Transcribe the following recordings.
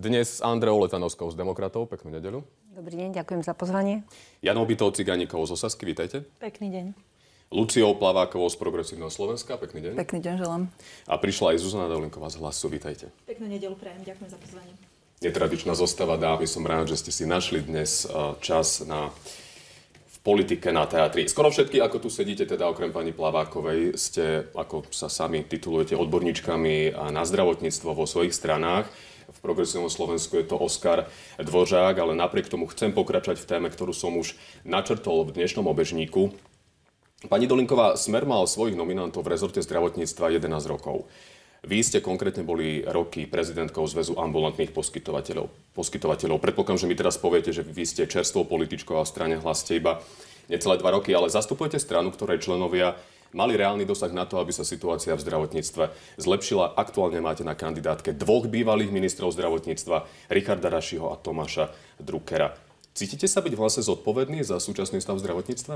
Dnes s Andreou Letanovskou z Demokratov. Peknú nedelu. Dobrý deň, ďakujem za pozvanie. Janou Bytov Ciganíkovou z Osasky, vítajte. Pekný deň. Luciou Plavákovou z Progresívneho Slovenska. Pekný deň. Pekný deň, želám. A prišla aj Zuzana Dolinková z Hlasu. Vítajte. Peknú nedelu prajem. Ďakujem za pozvanie. Netradičná zostava dámy. Som rád, že ste si našli dnes e, čas na v politike na teatri. Skoro všetky, ako tu sedíte, teda okrem pani Plavákovej, ste, ako sa sami titulujete, odborníčkami na zdravotníctvo vo svojich stranách v progresívnom Slovensku je to Oskar Dvořák, ale napriek tomu chcem pokračovať v téme, ktorú som už načrtol v dnešnom obežníku. Pani Dolinková, Smer mal svojich nominantov v rezorte zdravotníctva 11 rokov. Vy ste konkrétne boli roky prezidentkou Zväzu ambulantných poskytovateľov. poskytovateľov. Predpokladám, že mi teraz poviete, že vy ste čerstvou političkou a strane hlaste iba necelé dva roky, ale zastupujete stranu, ktorej členovia mali reálny dosah na to, aby sa situácia v zdravotníctve zlepšila. Aktuálne máte na kandidátke dvoch bývalých ministrov zdravotníctva, Richarda Rašiho a Tomáša Druckera. Cítite sa byť vlastne zodpovedný za súčasný stav v zdravotníctve?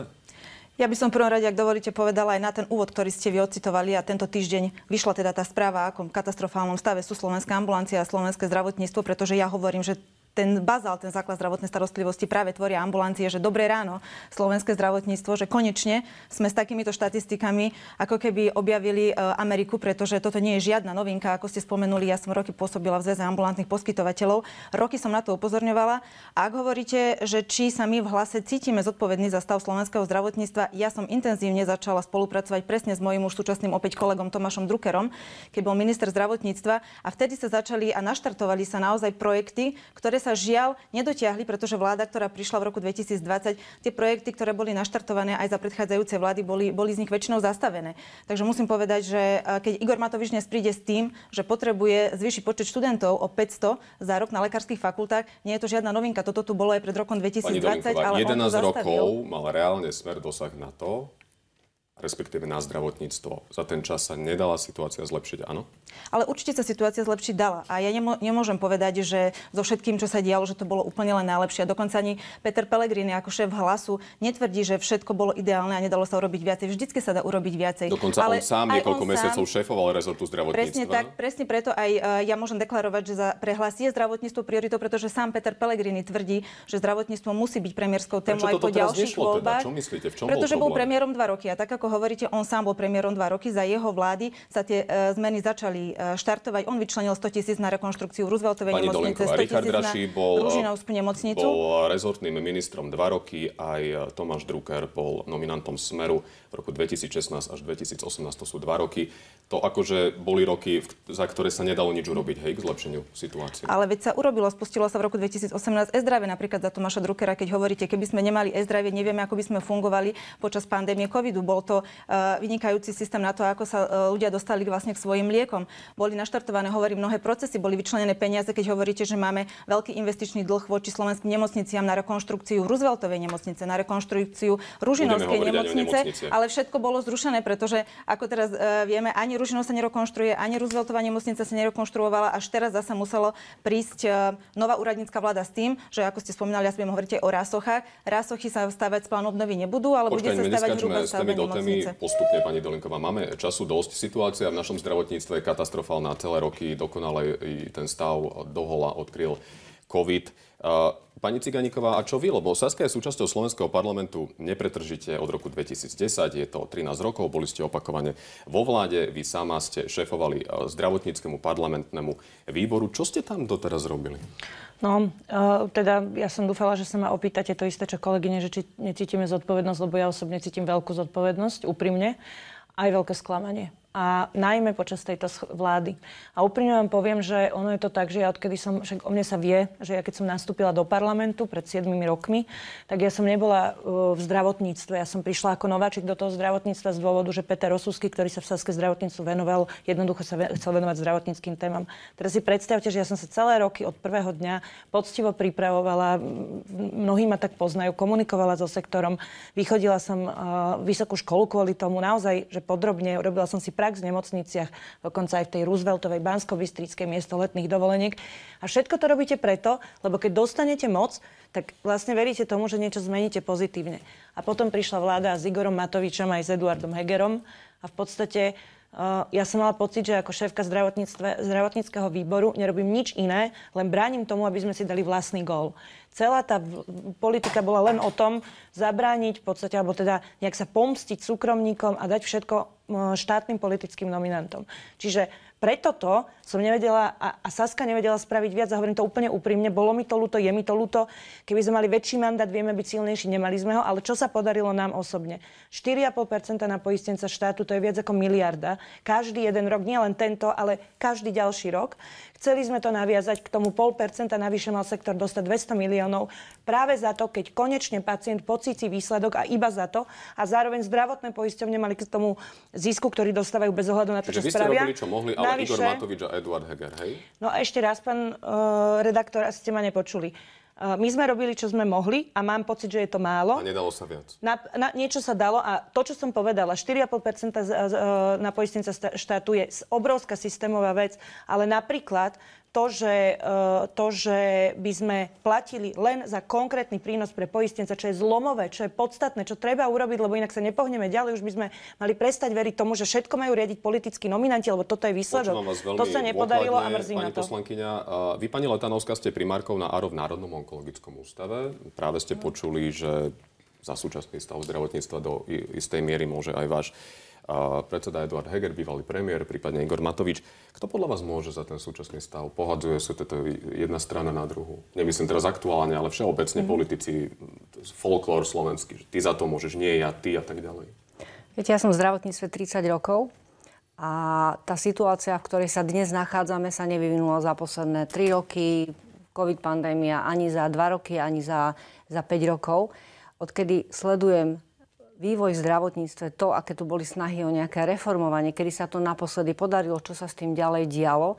Ja by som v prvom rade, ak dovolíte, povedala aj na ten úvod, ktorý ste vy ocitovali a tento týždeň vyšla teda tá správa, akom katastrofálnom stave sú slovenská ambulancia a slovenské zdravotníctvo, pretože ja hovorím, že ten bazál, ten základ zdravotnej starostlivosti práve tvoria ambulancie, že dobré ráno slovenské zdravotníctvo, že konečne sme s takýmito štatistikami ako keby objavili e, Ameriku, pretože toto nie je žiadna novinka, ako ste spomenuli, ja som roky pôsobila v zväze ambulantných poskytovateľov, roky som na to upozorňovala. A ak hovoríte, že či sa my v hlase cítime zodpovední za stav slovenského zdravotníctva, ja som intenzívne začala spolupracovať presne s mojím už súčasným opäť kolegom Tomášom Druckerom, keď bol minister zdravotníctva a vtedy sa začali a naštartovali sa naozaj projekty, ktoré sa žiaľ nedotiahli, pretože vláda, ktorá prišla v roku 2020, tie projekty, ktoré boli naštartované aj za predchádzajúce vlády, boli, boli z nich väčšinou zastavené. Takže musím povedať, že eh, keď Igor Matovič dnes príde s tým, že potrebuje zvýšiť počet študentov o 500 za rok na lekárskych fakultách, nie je to žiadna novinka. Toto tu bolo aj pred rokom 2020, Pani Dolinková, ale 11 on to rokov mal reálne smer dosah na to, respektíve na zdravotníctvo. Za ten čas sa nedala situácia zlepšiť, áno? Ale určite sa situácia zlepšiť dala. A ja nemô- nemôžem povedať, že so všetkým, čo sa dialo, že to bolo úplne len najlepšie. A dokonca ani Peter Pellegrini ako šéf hlasu netvrdí, že všetko bolo ideálne a nedalo sa urobiť viacej. Vždycky sa dá urobiť viacej. Dokonca ale on sám niekoľko on mesiacov sám... šéfoval rezortu zdravotníctva. Presne no? tak, presne preto aj e, ja môžem deklarovať, že za prehlas je zdravotníctvo prioritou, pretože sám Peter Pellegrini tvrdí, že zdravotníctvo musí byť premiérskou témou aj po ďalších teda? voľbách. Teda? Čo myslíte? V čom pretože bol, bol premiérom dva roky a tak ako hovoríte, on sám bol premiérom dva roky, za jeho vlády sa tie e, zmeny začali e, štartovať. On vyčlenil 100 tisíc na rekonštrukciu Rooseveltovej Pani nemocnice, 100 tisíc bol, nemocnicu. Bol rezortným ministrom dva roky, aj e, Tomáš Drucker bol nominantom Smeru v roku 2016 až 2018, to sú dva roky. To akože boli roky, za ktoré sa nedalo nič urobiť, hej, k zlepšeniu situácie. Ale veď sa urobilo, spustilo sa v roku 2018 e-zdravie napríklad za Tomáša Druckera, keď hovoríte, keby sme nemali e-zdravie, nevieme, ako by sme fungovali počas pandémie covidu. Bol to takisto e, vynikajúci systém na to, ako sa e, ľudia dostali vlastne k svojim liekom. Boli naštartované, hovorím, mnohé procesy, boli vyčlenené peniaze, keď hovoríte, že máme veľký investičný dlh voči slovenským nemocniciam na rekonštrukciu Rooseveltovej nemocnice, na rekonštrukciu Ružinovskej nemocnice, ale všetko bolo zrušené, pretože ako teraz e, vieme, ani Ružinov sa nerekonštruuje, ani Rooseveltová nemocnica sa nerekonštruovala, až teraz zase muselo prísť nová úradnícka vláda s tým, že ako ste spomínali, ja hovoríte o rásochách, rásochy sa stavať z plánu obnovy nebudú, ale Počkej, bude sa stavať hrubá témy nemocnice. postupne, pani Dolinková. Máme času dosť. Situácia v našom zdravotníctve je katastrofálna. Celé roky dokonale ten stav dohola odkryl COVID. Pani Ciganíková, a čo vy? Lebo Saska je súčasťou Slovenského parlamentu nepretržite od roku 2010, je to 13 rokov, boli ste opakovane vo vláde, vy sama ste šéfovali zdravotníckému parlamentnému výboru. Čo ste tam doteraz robili? No, uh, teda ja som dúfala, že sa ma opýtate to isté, čo kolegyne, že či necítime zodpovednosť, lebo ja osobne cítim veľkú zodpovednosť, úprimne, aj veľké sklamanie a najmä počas tejto vlády. A úprimne vám poviem, že ono je to tak, že ja odkedy som, však o mne sa vie, že ja keď som nastúpila do parlamentu pred 7 rokmi, tak ja som nebola e, v zdravotníctve. Ja som prišla ako nováčik do toho zdravotníctva z dôvodu, že Peter Rosusky, ktorý sa v Saske zdravotníctvu venoval, jednoducho sa chcel venovať zdravotníckým témam. Teraz si predstavte, že ja som sa celé roky od prvého dňa poctivo pripravovala, mnohí ma tak poznajú, komunikovala so sektorom, vychodila som e, vysokú školu kvôli tomu, naozaj, že podrobne, robila som si práv- prax v nemocniciach, dokonca aj v tej Rooseveltovej bansko miesto letných dovoleniek. A všetko to robíte preto, lebo keď dostanete moc, tak vlastne veríte tomu, že niečo zmeníte pozitívne. A potom prišla vláda s Igorom Matovičom aj s Eduardom Hegerom a v podstate eh, ja som mala pocit, že ako šéfka zdravotníckého výboru nerobím nič iné, len bránim tomu, aby sme si dali vlastný gól celá tá politika bola len o tom zabrániť v podstate, alebo teda nejak sa pomstiť súkromníkom a dať všetko štátnym politickým nominantom. Čiže preto to som nevedela a, a Saska nevedela spraviť viac a hovorím to úplne úprimne. Bolo mi to ľúto, je mi to ľúto. Keby sme mali väčší mandát, vieme byť silnejší, nemali sme ho. Ale čo sa podarilo nám osobne? 4,5% na poistenca štátu, to je viac ako miliarda. Každý jeden rok, nie len tento, ale každý ďalší rok. Chceli sme to naviazať k tomu 0,5%, percenta, navyše mal sektor dostať 200 miliónov práve za to, keď konečne pacient pocíti výsledok a iba za to a zároveň zdravotné poisťovne mali k tomu zisku, ktorý dostávajú bez ohľadu na to, Čiže čo vy spravia. Ste robili, čo mohli, ale navyše, Igor Matovič a Eduard Heger, hej? No a ešte raz, pán uh, redaktor, asi ste ma nepočuli. Eh, my sme robili, čo sme mohli a mám pocit, že je to málo. A nedalo sa viac. Na, na, niečo sa dalo a to, čo som povedala, 4,5% eh, na poistenca štátu je obrovská systémová vec, ale napríklad to, že, eh, to, že by sme platili len za konkrétny prínos pre poistenca, čo je zlomové, čo je podstatné, čo treba urobiť, lebo inak sa nepohneme ďalej, už by sme mali prestať veriť tomu, že všetko majú riadiť politickí nominanti, lebo toto je výsledok. To sa nepodarilo a mrzí ma to. Poslankyňa, eh, vy, pani Letanovská, ste primárkou na ARO v Národnom onkologickom ústave. Práve ste počuli, že za súčasný stav zdravotníctva do istej miery môže aj váš predseda Eduard Heger, bývalý premiér, prípadne Igor Matovič. Kto podľa vás môže za ten súčasný stav? Pohadzuje sa teda jedna strana na druhú. Nemyslím teraz aktuálne, ale všeobecne mm. politici, folklór slovenský, že ty za to môžeš, nie ja, ty a tak ďalej. Viete, ja som v zdravotníctve 30 rokov a tá situácia, v ktorej sa dnes nachádzame, sa nevyvinula za posledné 3 roky, COVID pandémia ani za 2 roky, ani za, za 5 rokov. Odkedy sledujem vývoj v zdravotníctve, to, aké tu boli snahy o nejaké reformovanie, kedy sa to naposledy podarilo, čo sa s tým ďalej dialo,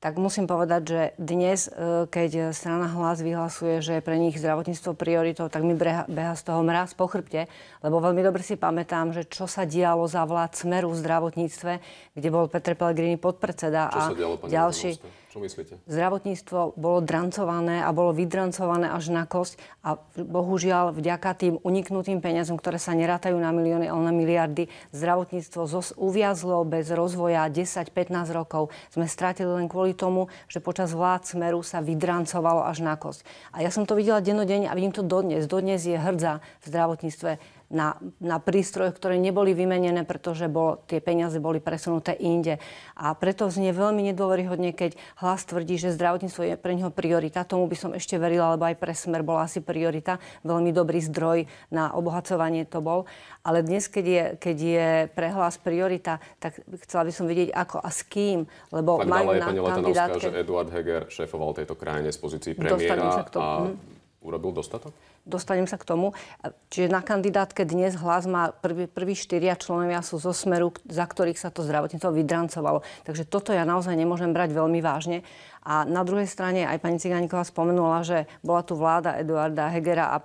tak musím povedať, že dnes, e, keď strana hlas vyhlasuje, že je pre nich zdravotníctvo prioritou, tak mi beha z toho mraz po chrbte, lebo veľmi dobre si pamätám, že čo sa dialo za vlád smeru v zdravotníctve, kde bol Petr Pellegrini podpredseda čo a dialo, ďalší. Vedomosti? Čo myslíte? Zdravotníctvo bolo drancované a bolo vydrancované až na kosť a bohužiaľ vďaka tým uniknutým peniazom, ktoré sa nerátajú na milióny, ale na miliardy, zdravotníctvo zos uviazlo bez rozvoja 10-15 rokov. Sme stratili len kvôli tomu, že počas vlád smeru sa vydrancovalo až na kosť. A ja som to videla dennodenne a vidím to dodnes. Dodnes je hrdza v zdravotníctve na, na prístroje, ktoré neboli vymenené, pretože bol, tie peniaze boli presunuté inde. A preto znie veľmi nedôveryhodne, keď hlas tvrdí, že zdravotníctvo je pre neho priorita. Tomu by som ešte verila, lebo aj pre smer bola asi priorita. Veľmi dobrý zdroj na obohacovanie to bol. Ale dnes, keď je, keď je hlas priorita, tak chcela by som vidieť, ako a s kým. Lebo Fakt, majú ale na pani kandidátke... že Eduard Heger šéfoval tejto krajine z pozícií premiéra a mhm. urobil dostatok? dostanem sa k tomu. Čiže na kandidátke dnes hlas má prvý, prvý štyria členovia sú zo smeru, za ktorých sa to zdravotníctvo vydrancovalo. Takže toto ja naozaj nemôžem brať veľmi vážne. A na druhej strane aj pani Ciganíková spomenula, že bola tu vláda Eduarda Hegera a e,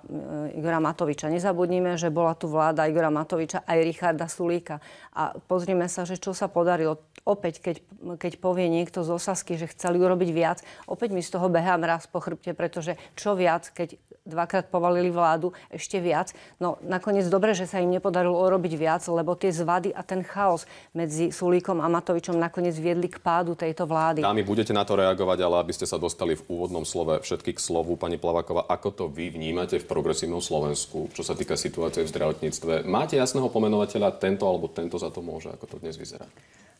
Igora Matoviča. Nezabudnime, že bola tu vláda Igora Matoviča aj Richarda Sulíka. A pozrime sa, že čo sa podarilo. Opäť, keď, keď povie niekto z Osasky, že chceli urobiť viac, opäť mi z toho behám raz po chrbte, pretože čo viac, keď dvakrát povali vykolili vládu ešte viac. No nakoniec dobre, že sa im nepodarilo urobiť viac, lebo tie zvady a ten chaos medzi Sulíkom a Matovičom nakoniec viedli k pádu tejto vlády. Dámy, budete na to reagovať, ale aby ste sa dostali v úvodnom slove všetky k slovu. Pani Plavaková, ako to vy vnímate v progresívnom Slovensku, čo sa týka situácie v zdravotníctve? Máte jasného pomenovateľa, tento alebo tento za to môže, ako to dnes vyzerá?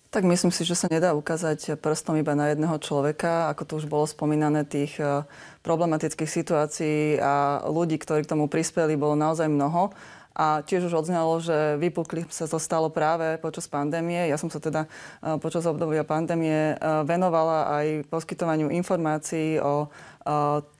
Tak myslím si, že sa nedá ukázať prstom iba na jedného človeka. Ako to už bolo spomínané, tých problematických situácií a ľudí, ktorí k tomu prispeli, bolo naozaj mnoho. A tiež už odznelo, že vypukli sa to stalo práve počas pandémie. Ja som sa teda e, počas obdobia pandémie e, venovala aj poskytovaniu informácií o e,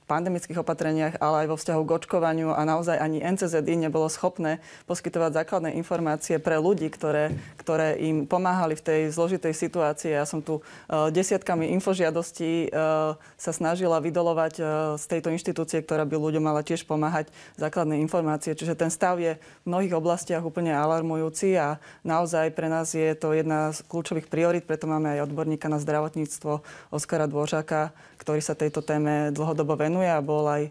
pandemických opatreniach, ale aj vo vzťahu k očkovaniu a naozaj ani NCZI nebolo schopné poskytovať základné informácie pre ľudí, ktoré, ktoré im pomáhali v tej zložitej situácii. Ja som tu uh, desiatkami infožiadostí uh, sa snažila vydolovať uh, z tejto inštitúcie, ktorá by ľuďom mala tiež pomáhať základné informácie. Čiže ten stav je v mnohých oblastiach úplne alarmujúci a naozaj pre nás je to jedna z kľúčových priorit, preto máme aj odborníka na zdravotníctvo Oskara Dvořáka, ktorý sa tejto téme dlhodobo venuje venuje a bol aj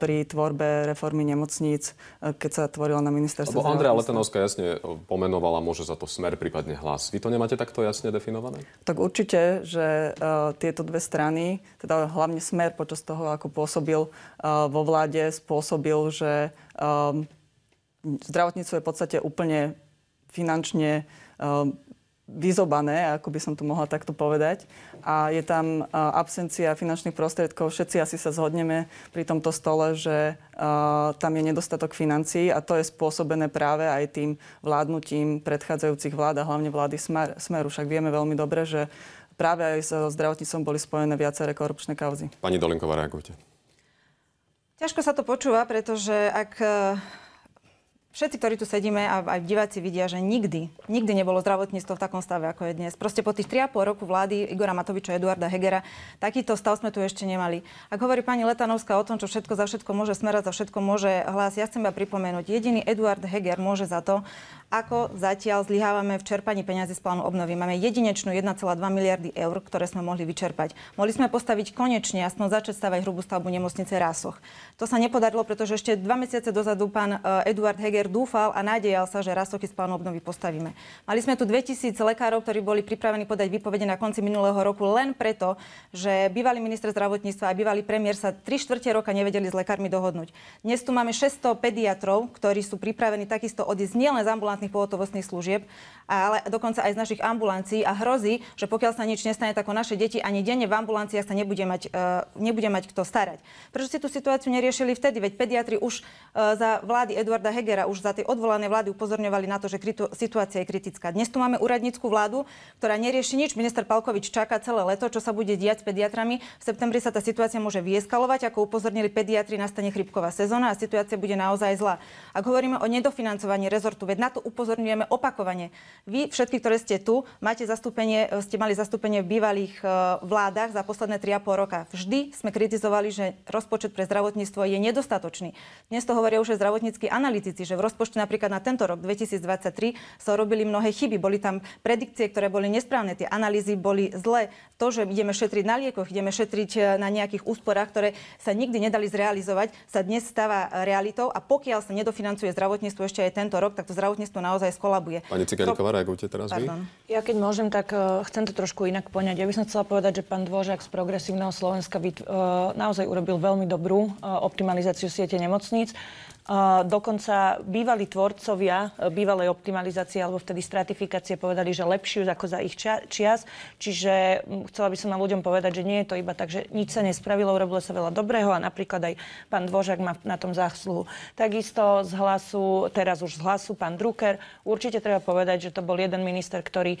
pri tvorbe reformy nemocníc, keď sa tvorila na ministerstve. Lebo Andrea Letenovská jasne e, pomenovala, môže za to smer, prípadne hlas. Vy to nemáte takto jasne definované? Tak určite, že uh, tieto dve strany, teda hlavne smer počas toho, ako pôsobil uh, vo vláde, spôsobil, že um, zdravotníctvo je v podstate úplne finančne um, vyzobané, ako by som to mohla takto povedať. A je tam e, absencia finančných prostriedkov. Všetci asi sa zhodneme pri tomto stole, že e, tam je nedostatok financií a to je spôsobené práve aj tým vládnutím predchádzajúcich vlád a hlavne vlády Smer, Smeru. Však vieme veľmi dobre, že práve aj so zdravotníctvom boli spojené viaceré korupčné kauzy. Pani Dolinková, reagujte. Ťažko sa to počúva, pretože ak e, všetci, ktorí tu sedíme a aj diváci vidia, že nikdy, nikdy nebolo zdravotníctvo v takom stave, ako je dnes. Proste po tých 3,5 roku vlády Igora Matoviča a Eduarda Hegera takýto stav sme tu ešte nemali. Ak hovorí pani Letanovská o tom, čo všetko za všetko môže smerať, za všetko môže hlas, ja chcem iba pripomenúť, jediný Eduard Heger môže za to, ako zatiaľ zlyhávame v čerpaní peniazy z plánu obnovy. Máme jedinečnú 1,2 miliardy eur, ktoré sme mohli vyčerpať. Mohli sme postaviť konečne, aspoň začať stavať hrubú stavbu nemocnice Rásoch. To sa nepodarilo, pretože ešte dva mesiace dozadu pán eh, Eduard Heger dúfal a nádejal sa, že Rásochy z plánu obnovy postavíme. Mali sme tu 2000 lekárov, ktorí boli pripravení podať výpovede na konci minulého roku len preto, že bývalý minister zdravotníctva a bývalý premiér sa 3 štvrte roka nevedeli s lekármi dohodnúť. Dnes tu máme 600 pediatrov, ktorí sú pripravení takisto odísť nielen z ambulantných ambulantných pohotovostných služieb, ale dokonca aj z našich ambulancií a hrozí, že pokiaľ sa nič nestane, tak o naše deti ani denne v ambulanciách sa nebude mať, e, nebude mať kto starať. Prečo si tú situáciu neriešili vtedy? Veď pediatri už e, za vlády Eduarda Hegera, už za tej odvolanej vlády upozorňovali na to, že situácia je kritická. Dnes tu máme úradnícku vládu, ktorá nerieši nič. Minister Palkovič čaká celé leto, čo sa bude diať s pediatrami. V septembri sa tá situácia môže vyeskalovať, ako upozornili pediatri, nastane chrypková sezóna a situácia bude naozaj zlá. Ak hovoríme o nedofinancovaní rezortu, veď na to upozorňujeme opakovane. Vy všetky, ktoré ste tu, máte zastúpenie, e, ste mali zastúpenie v bývalých e, vládach za posledné 3,5 roka. Vždy sme kritizovali, že rozpočet pre zdravotníctvo je nedostatočný. Dnes to hovoria už aj zdravotníckí analytici, že v rozpočte napríklad na tento rok 2023 sa robili mnohé chyby. Boli tam predikcie, ktoré boli nesprávne, tie analýzy boli zlé. To, že ideme šetriť na liekoch, ideme šetriť e, na nejakých úsporách, ktoré sa nikdy nedali zrealizovať, sa dnes stáva realitou a pokiaľ sa nedofinancuje zdravotníctvo ešte aj tento rok, tak to zdravotníctvo tu naozaj skolabuje. Pani Cigariková, to... reagujte teraz Pardon. vy. Ja keď môžem, tak uh, chcem to trošku inak poňať. Ja by som chcela povedať, že pán Dvožák z Progresívneho Slovenska vyt, uh, naozaj urobil veľmi dobrú uh, optimalizáciu siete nemocníc. Dokonca bývali tvorcovia e, bývalej optimalizácie alebo vtedy stratifikácie povedali, že lepšiu ako za ich čias. Čiže chcela by som na ľuďom povedať, že nie je to iba tak, že nič sa nespravilo, urobilo sa veľa dobrého a napríklad aj pán Dvožák má na tom zásluhu. Takisto z hlasu, teraz už z hlasu, pán Drucker. Určite treba povedať, že to bol jeden minister, ktorý e,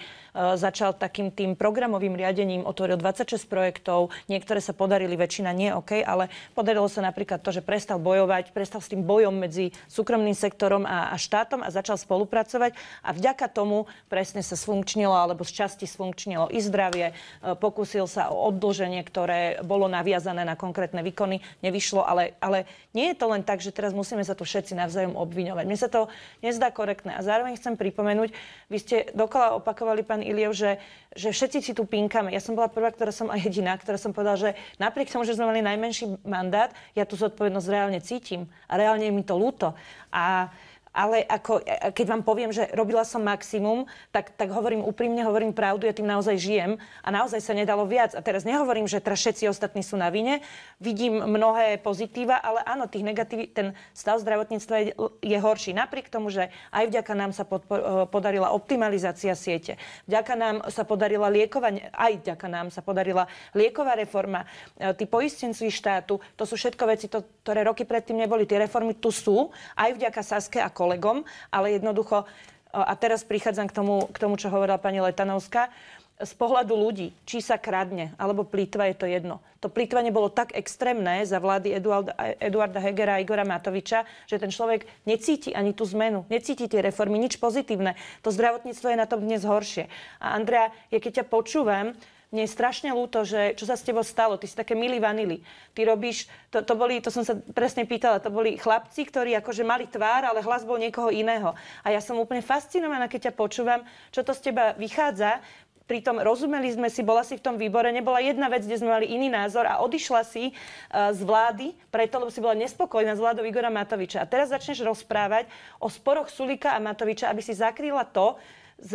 začal takým tým programovým riadením, otvoril 26 projektov, niektoré sa podarili, väčšina nie, OK, ale podarilo sa napríklad to, že prestal bojovať, prestal s tým bojom vzťahom medzi súkromným sektorom a, a štátom a začal spolupracovať a vďaka tomu presne sa sfunkčnilo alebo z časti sfunkčnilo i zdravie, e, pokúsil sa o odloženie, ktoré bolo naviazané na konkrétne výkony, nevyšlo, ale, ale nie je to len tak, že teraz musíme sa tu všetci navzájom obviňovať. Mne sa to nezdá korektné a zároveň chcem pripomenúť, vy ste dokola opakovali, pán Iliev, že, že všetci si tu pinkame. Ja som bola prvá, ktorá som aj jediná, ktorá som povedala, že napriek tomu, že sme mali najmenší mandát, ja tú zodpovednosť reálne cítim a reálne mi to ľúto. A ale ako, e, e, keď vám poviem, že robila som maximum, tak, tak hovorím úprimne, hovorím pravdu, ja tým naozaj žijem a naozaj sa nedalo viac. A teraz nehovorím, že teraz všetci ostatní sú na vine, vidím mnohé pozitíva, ale áno, tých negatív, ten stav zdravotníctva je, je horší. Napriek tomu, že aj vďaka nám sa podpor, e, podarila optimalizácia siete, vďaka nám sa podarila liekovanie, aj vďaka nám sa podarila lieková reforma, tí poistenci štátu, to sú všetko veci, to, ktoré roky predtým neboli. Tie reformy tu sú, aj vďaka Saske a kolegom, ale jednoducho, a teraz prichádzam k tomu, k tomu čo hovorila pani Letanovská, z pohľadu ľudí, či sa kradne alebo plýtva, je to jedno. To plýtvanie bolo tak extrémne za vlády Eduarda, Eduarda Hegera a Igora Matoviča, že ten človek necíti ani tú zmenu, necíti tie reformy, nič pozitívne. To zdravotníctvo je na tom dnes horšie. A Andrea, ja keď ťa počúvam, mne je strašne ľúto, že čo sa s tebou stalo, ty si také milý vanily. Ty robíš, to, to, boli, to som sa presne pýtala, to boli chlapci, ktorí akože mali tvár, ale hlas bol niekoho iného. A ja som úplne fascinovaná, keď ťa počúvam, čo to z teba vychádza, pritom rozumeli sme si, bola si v tom výbore, nebola jedna vec, kde sme mali iný názor a odišla si e, z vlády, preto, lebo si bola nespokojná s vládou Igora Matoviča. A teraz začneš rozprávať o sporoch Sulika a Matoviča, aby si zakrýla to,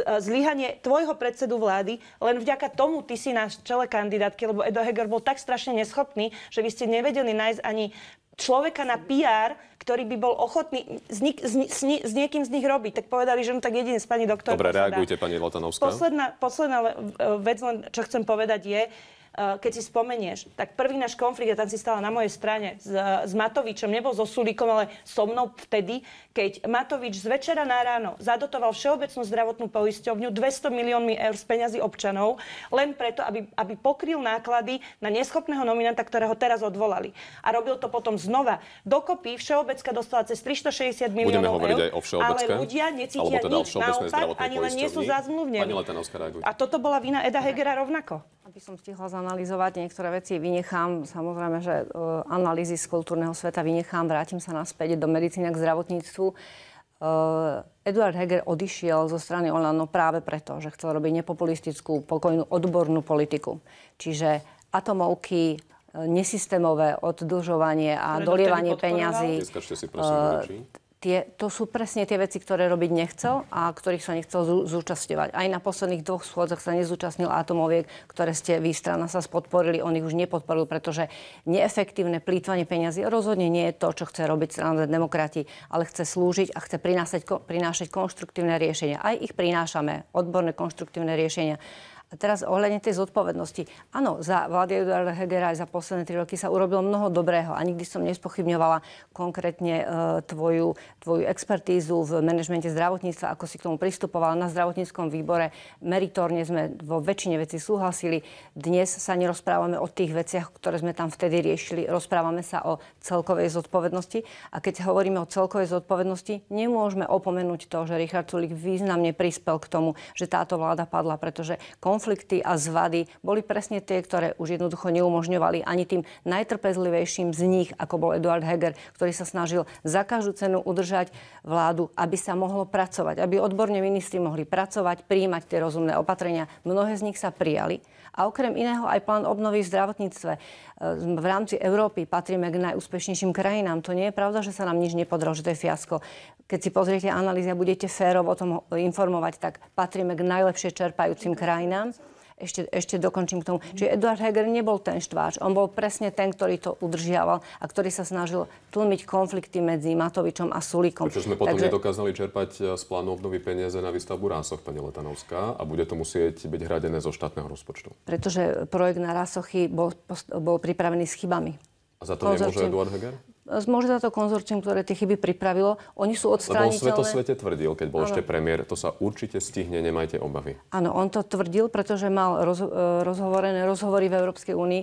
E, zlyhanie tvojho predsedu vlády, len vďaka tomu ty si na čele kandidátky, lebo Edo Heger bol tak strašne neschopný, že vy ste nevedeli nájsť ani človeka na PR, ktorý by bol ochotný s, nik, s, s, s niekým z nich robiť. Tak povedali, že no tak jedine s pani doktorkou. Dobre, reagujte, pani Lotanovská. Posledná, posledná e, vec, len, čo chcem povedať je, Eh, keď si spomenieš, tak prvý náš konflikt, ja tam si stala na mojej strane s, eh, s Matovičom, nebol so Sulíkom, ale so mnou vtedy, keď Matovič z večera na ráno zadotoval Všeobecnú zdravotnú poisťovňu 200 miliónmi eur z peňazí občanov, len preto, aby, aby pokryl náklady na neschopného nominanta, ktorého teraz odvolali. A robil to potom znova. Dokopy Všeobecka dostala cez 360 miliónov eur, aj o ale ľudia necítia teda nič, naopak, ani len nie sú zazmluvnení. A toto bola vina Eda Hegera rovnako. Aby som stihla za analyzovať, niektoré veci vynechám, samozrejme, že e, analýzy z kultúrneho sveta vynechám, vrátim sa naspäť do medicíny a k zdravotníctvu. E, Eduard Heger odišiel zo strany Olano práve preto, že chcel robiť nepopulistickú, pokojnú, odbornú politiku. Čiže atomovky, e, nesystémové oddlžovanie a dolievanie peňazí tie, to sú presne tie veci, ktoré robiť nechcel a ktorých sa nechcel zú, zúčastňovať. Aj na posledných dvoch schôdzach sa nezúčastnil atomoviek, ktoré ste vy strana sa spodporili, on ich už nepodporil, pretože neefektívne plýtvanie peňazí rozhodne nie je to, čo chce robiť strana demokrati, ale chce slúžiť a chce prinášať, prinášať konštruktívne riešenia. Aj ich prinášame, odborné konštruktívne riešenia a teraz ohľadne tej zodpovednosti. Áno, za vlády Eduarda Hegera aj za posledné tri roky sa urobilo mnoho dobrého a nikdy som nespochybňovala konkrétne e, tvoju, tvoju expertízu v manažmente zdravotníctva, ako si k tomu pristupovala na zdravotníckom výbore. Meritorne sme vo väčšine vecí súhlasili. Dnes sa nerozprávame o tých veciach, ktoré sme tam vtedy riešili. Rozprávame sa o celkovej zodpovednosti. A keď hovoríme o celkovej zodpovednosti, nemôžeme opomenúť to, že Richard Sulik významne prispel k tomu, že táto vláda padla, pretože konflikty a zvady boli presne tie, ktoré už jednoducho neumožňovali ani tým najtrpezlivejším z nich, ako bol Eduard Heger, ktorý sa snažil za každú cenu udržať vládu, aby sa mohlo pracovať, aby odborne ministri mohli pracovať, príjmať tie rozumné opatrenia. Mnohé z nich sa prijali. A okrem iného aj plán obnovy v zdravotníctve. Ehm, v rámci Európy patríme k najúspešnejším krajinám. To nie je pravda, že sa nám nič nepodarilo, že to je fiasko. Keď si pozriete analýzy a budete férov o tom informovať, tak patríme k najlepšie čerpajúcim krajinám. Ešte, ešte dokončím k tomu. Čiže Eduard Heger nebol ten štváč. On bol presne ten, ktorý to udržiaval a ktorý sa snažil tlmiť konflikty medzi Matovičom a Sulíkom. Prečo sme potom Takže... nedokázali čerpať eh, z plánu obnovy peniaze na výstavbu Rásoch, pani Letanovská, a bude to musieť byť hradené zo štátneho rozpočtu. Pretože projekt na Rásochy bol, bol pripravený s chybami. A za to Konzorcium. nemôže Eduard Heger? Môže za to konzorcium, ktoré tie chyby pripravilo, oni sú odstrániteľné. Lebo on svete tvrdil, keď bol ano. ešte premiér, to sa určite stihne, nemajte obavy. Áno, on to tvrdil, pretože mal roz, e, rozhovorené rozhovory v Európskej únii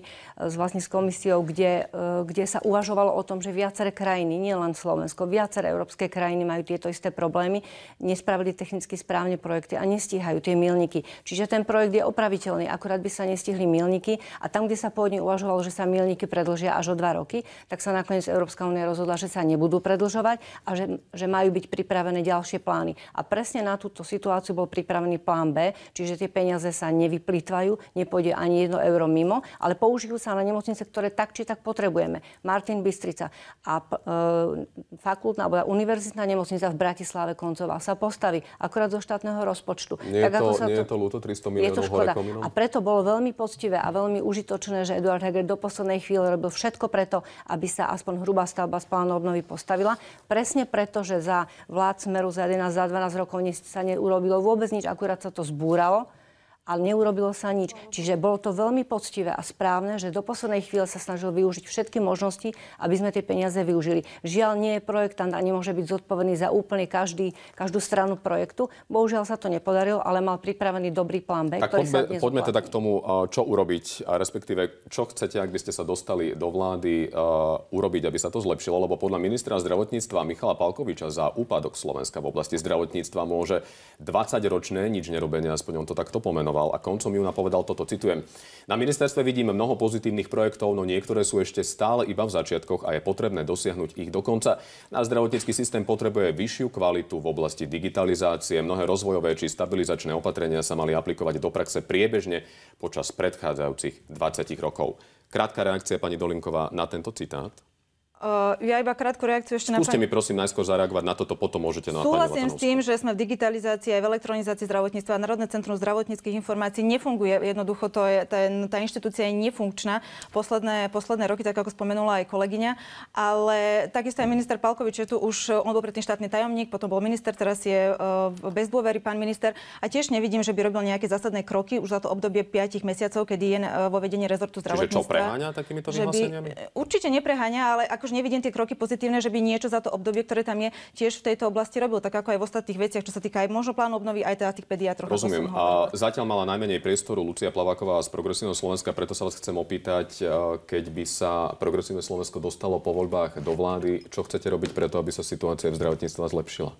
s e, vlastne s komisiou, kde, e, kde sa uvažovalo o tom, že viaceré krajiny, nielen Slovensko, viaceré európske krajiny majú tieto isté problémy, nespravili technicky správne projekty a nestíhajú tie milníky. Čiže ten projekt je opraviteľný, akurát by sa nestihli milníky a tam, kde sa pôvodne uvažovalo, že sa milníky predlžia až o dva roky, tak sa nakoniec Európska Európska únia rozhodla, že sa nebudú predlžovať a že, že majú byť pripravené ďalšie plány. A presne na túto situáciu bol pripravený plán B, čiže tie peniaze sa nevyplýtvajú, nepôjde ani jedno euro mimo, ale použijú sa na nemocnice, ktoré tak či tak potrebujeme. Martin Bystrica a e, fakultná alebo univerzitná nemocnica v Bratislave Koncová sa postaví akorát zo štátneho rozpočtu. Nie tak, je to, sa nie to, je to ľúto 300 miliónov je to škoda. A preto bolo veľmi poctivé a veľmi užitočné, že Eduard Heger do poslednej chvíle robil všetko preto, aby sa aspoň hruba stavba z plánu obnovy postavila. Presne preto, že za vlád Smeru za 11, za 12 rokov sa neurobilo vôbec nič, akurát sa to zbúralo ale neurobilo sa nič. Čiže bolo to veľmi poctivé a správne, že do poslednej chvíle sa snažil využiť všetky možnosti, aby sme tie peniaze využili. Žiaľ, nie je projektant a nemôže byť zodpovedný za úplne každý, každú stranu projektu. Bohužiaľ sa to nepodarilo, ale mal pripravený dobrý plán B, tak ktorý poďme, sa poďme teda k tomu, čo urobiť, respektíve čo chcete, ak by ste sa dostali do vlády, uh, urobiť, aby sa to zlepšilo, lebo podľa ministra zdravotníctva Michala Palkoviča za úpadok Slovenska v oblasti zdravotníctva môže 20-ročné nič nerobenie, aspoň on to takto pomenoval vymenoval a koncom júna povedal toto, citujem. Na ministerstve vidím mnoho pozitívnych projektov, no niektoré sú ešte stále iba v začiatkoch a je potrebné dosiahnuť ich dokonca. Náš zdravotnícky systém potrebuje vyššiu kvalitu v oblasti digitalizácie. Mnohé rozvojové či stabilizačné opatrenia sa mali aplikovať do praxe priebežne počas predchádzajúcich 20 rokov. Krátka reakcia pani Dolinková na tento citát. Uh, ja iba krátku reakciu ešte Skúste na... Skúste mi prosím najskôr zareagovať na toto, potom môžete na Súhlasím s tým, že sme v digitalizácii aj v elektronizácii zdravotníctva. Národné centrum zdravotníckých informácií nefunguje. Jednoducho to je, ten, tá inštitúcia je nefunkčná posledné, posledné roky, tak ako spomenula aj kolegyňa. Ale takisto aj minister Palkovič je tu už, on bol predtým štátny tajomník, potom bol minister, teraz je uh, bez dôvery pán minister. A tiež nevidím, že by robil nejaké zásadné kroky už za to obdobie 5 mesiacov, kedy je uh, vo vedení rezortu zdravotníctva. Čiže čo preháňa takýmito uh, Určite nepreháňa, ale ako akože nevidím tie kroky pozitívne, že by niečo za to obdobie, ktoré tam je, tiež v tejto oblasti robil, tak ako aj v ostatných veciach, čo sa týka aj možno plánu obnovy, aj teda tých pediatrov. Rozumiem. A zatiaľ mala najmenej priestoru Lucia Plaváková z Progresívneho Slovenska, preto sa vás chcem opýtať, e, keď by sa Progresívne Slovensko dostalo po voľbách do vlády, čo chcete robiť preto, aby sa situácia v zdravotníctve zlepšila?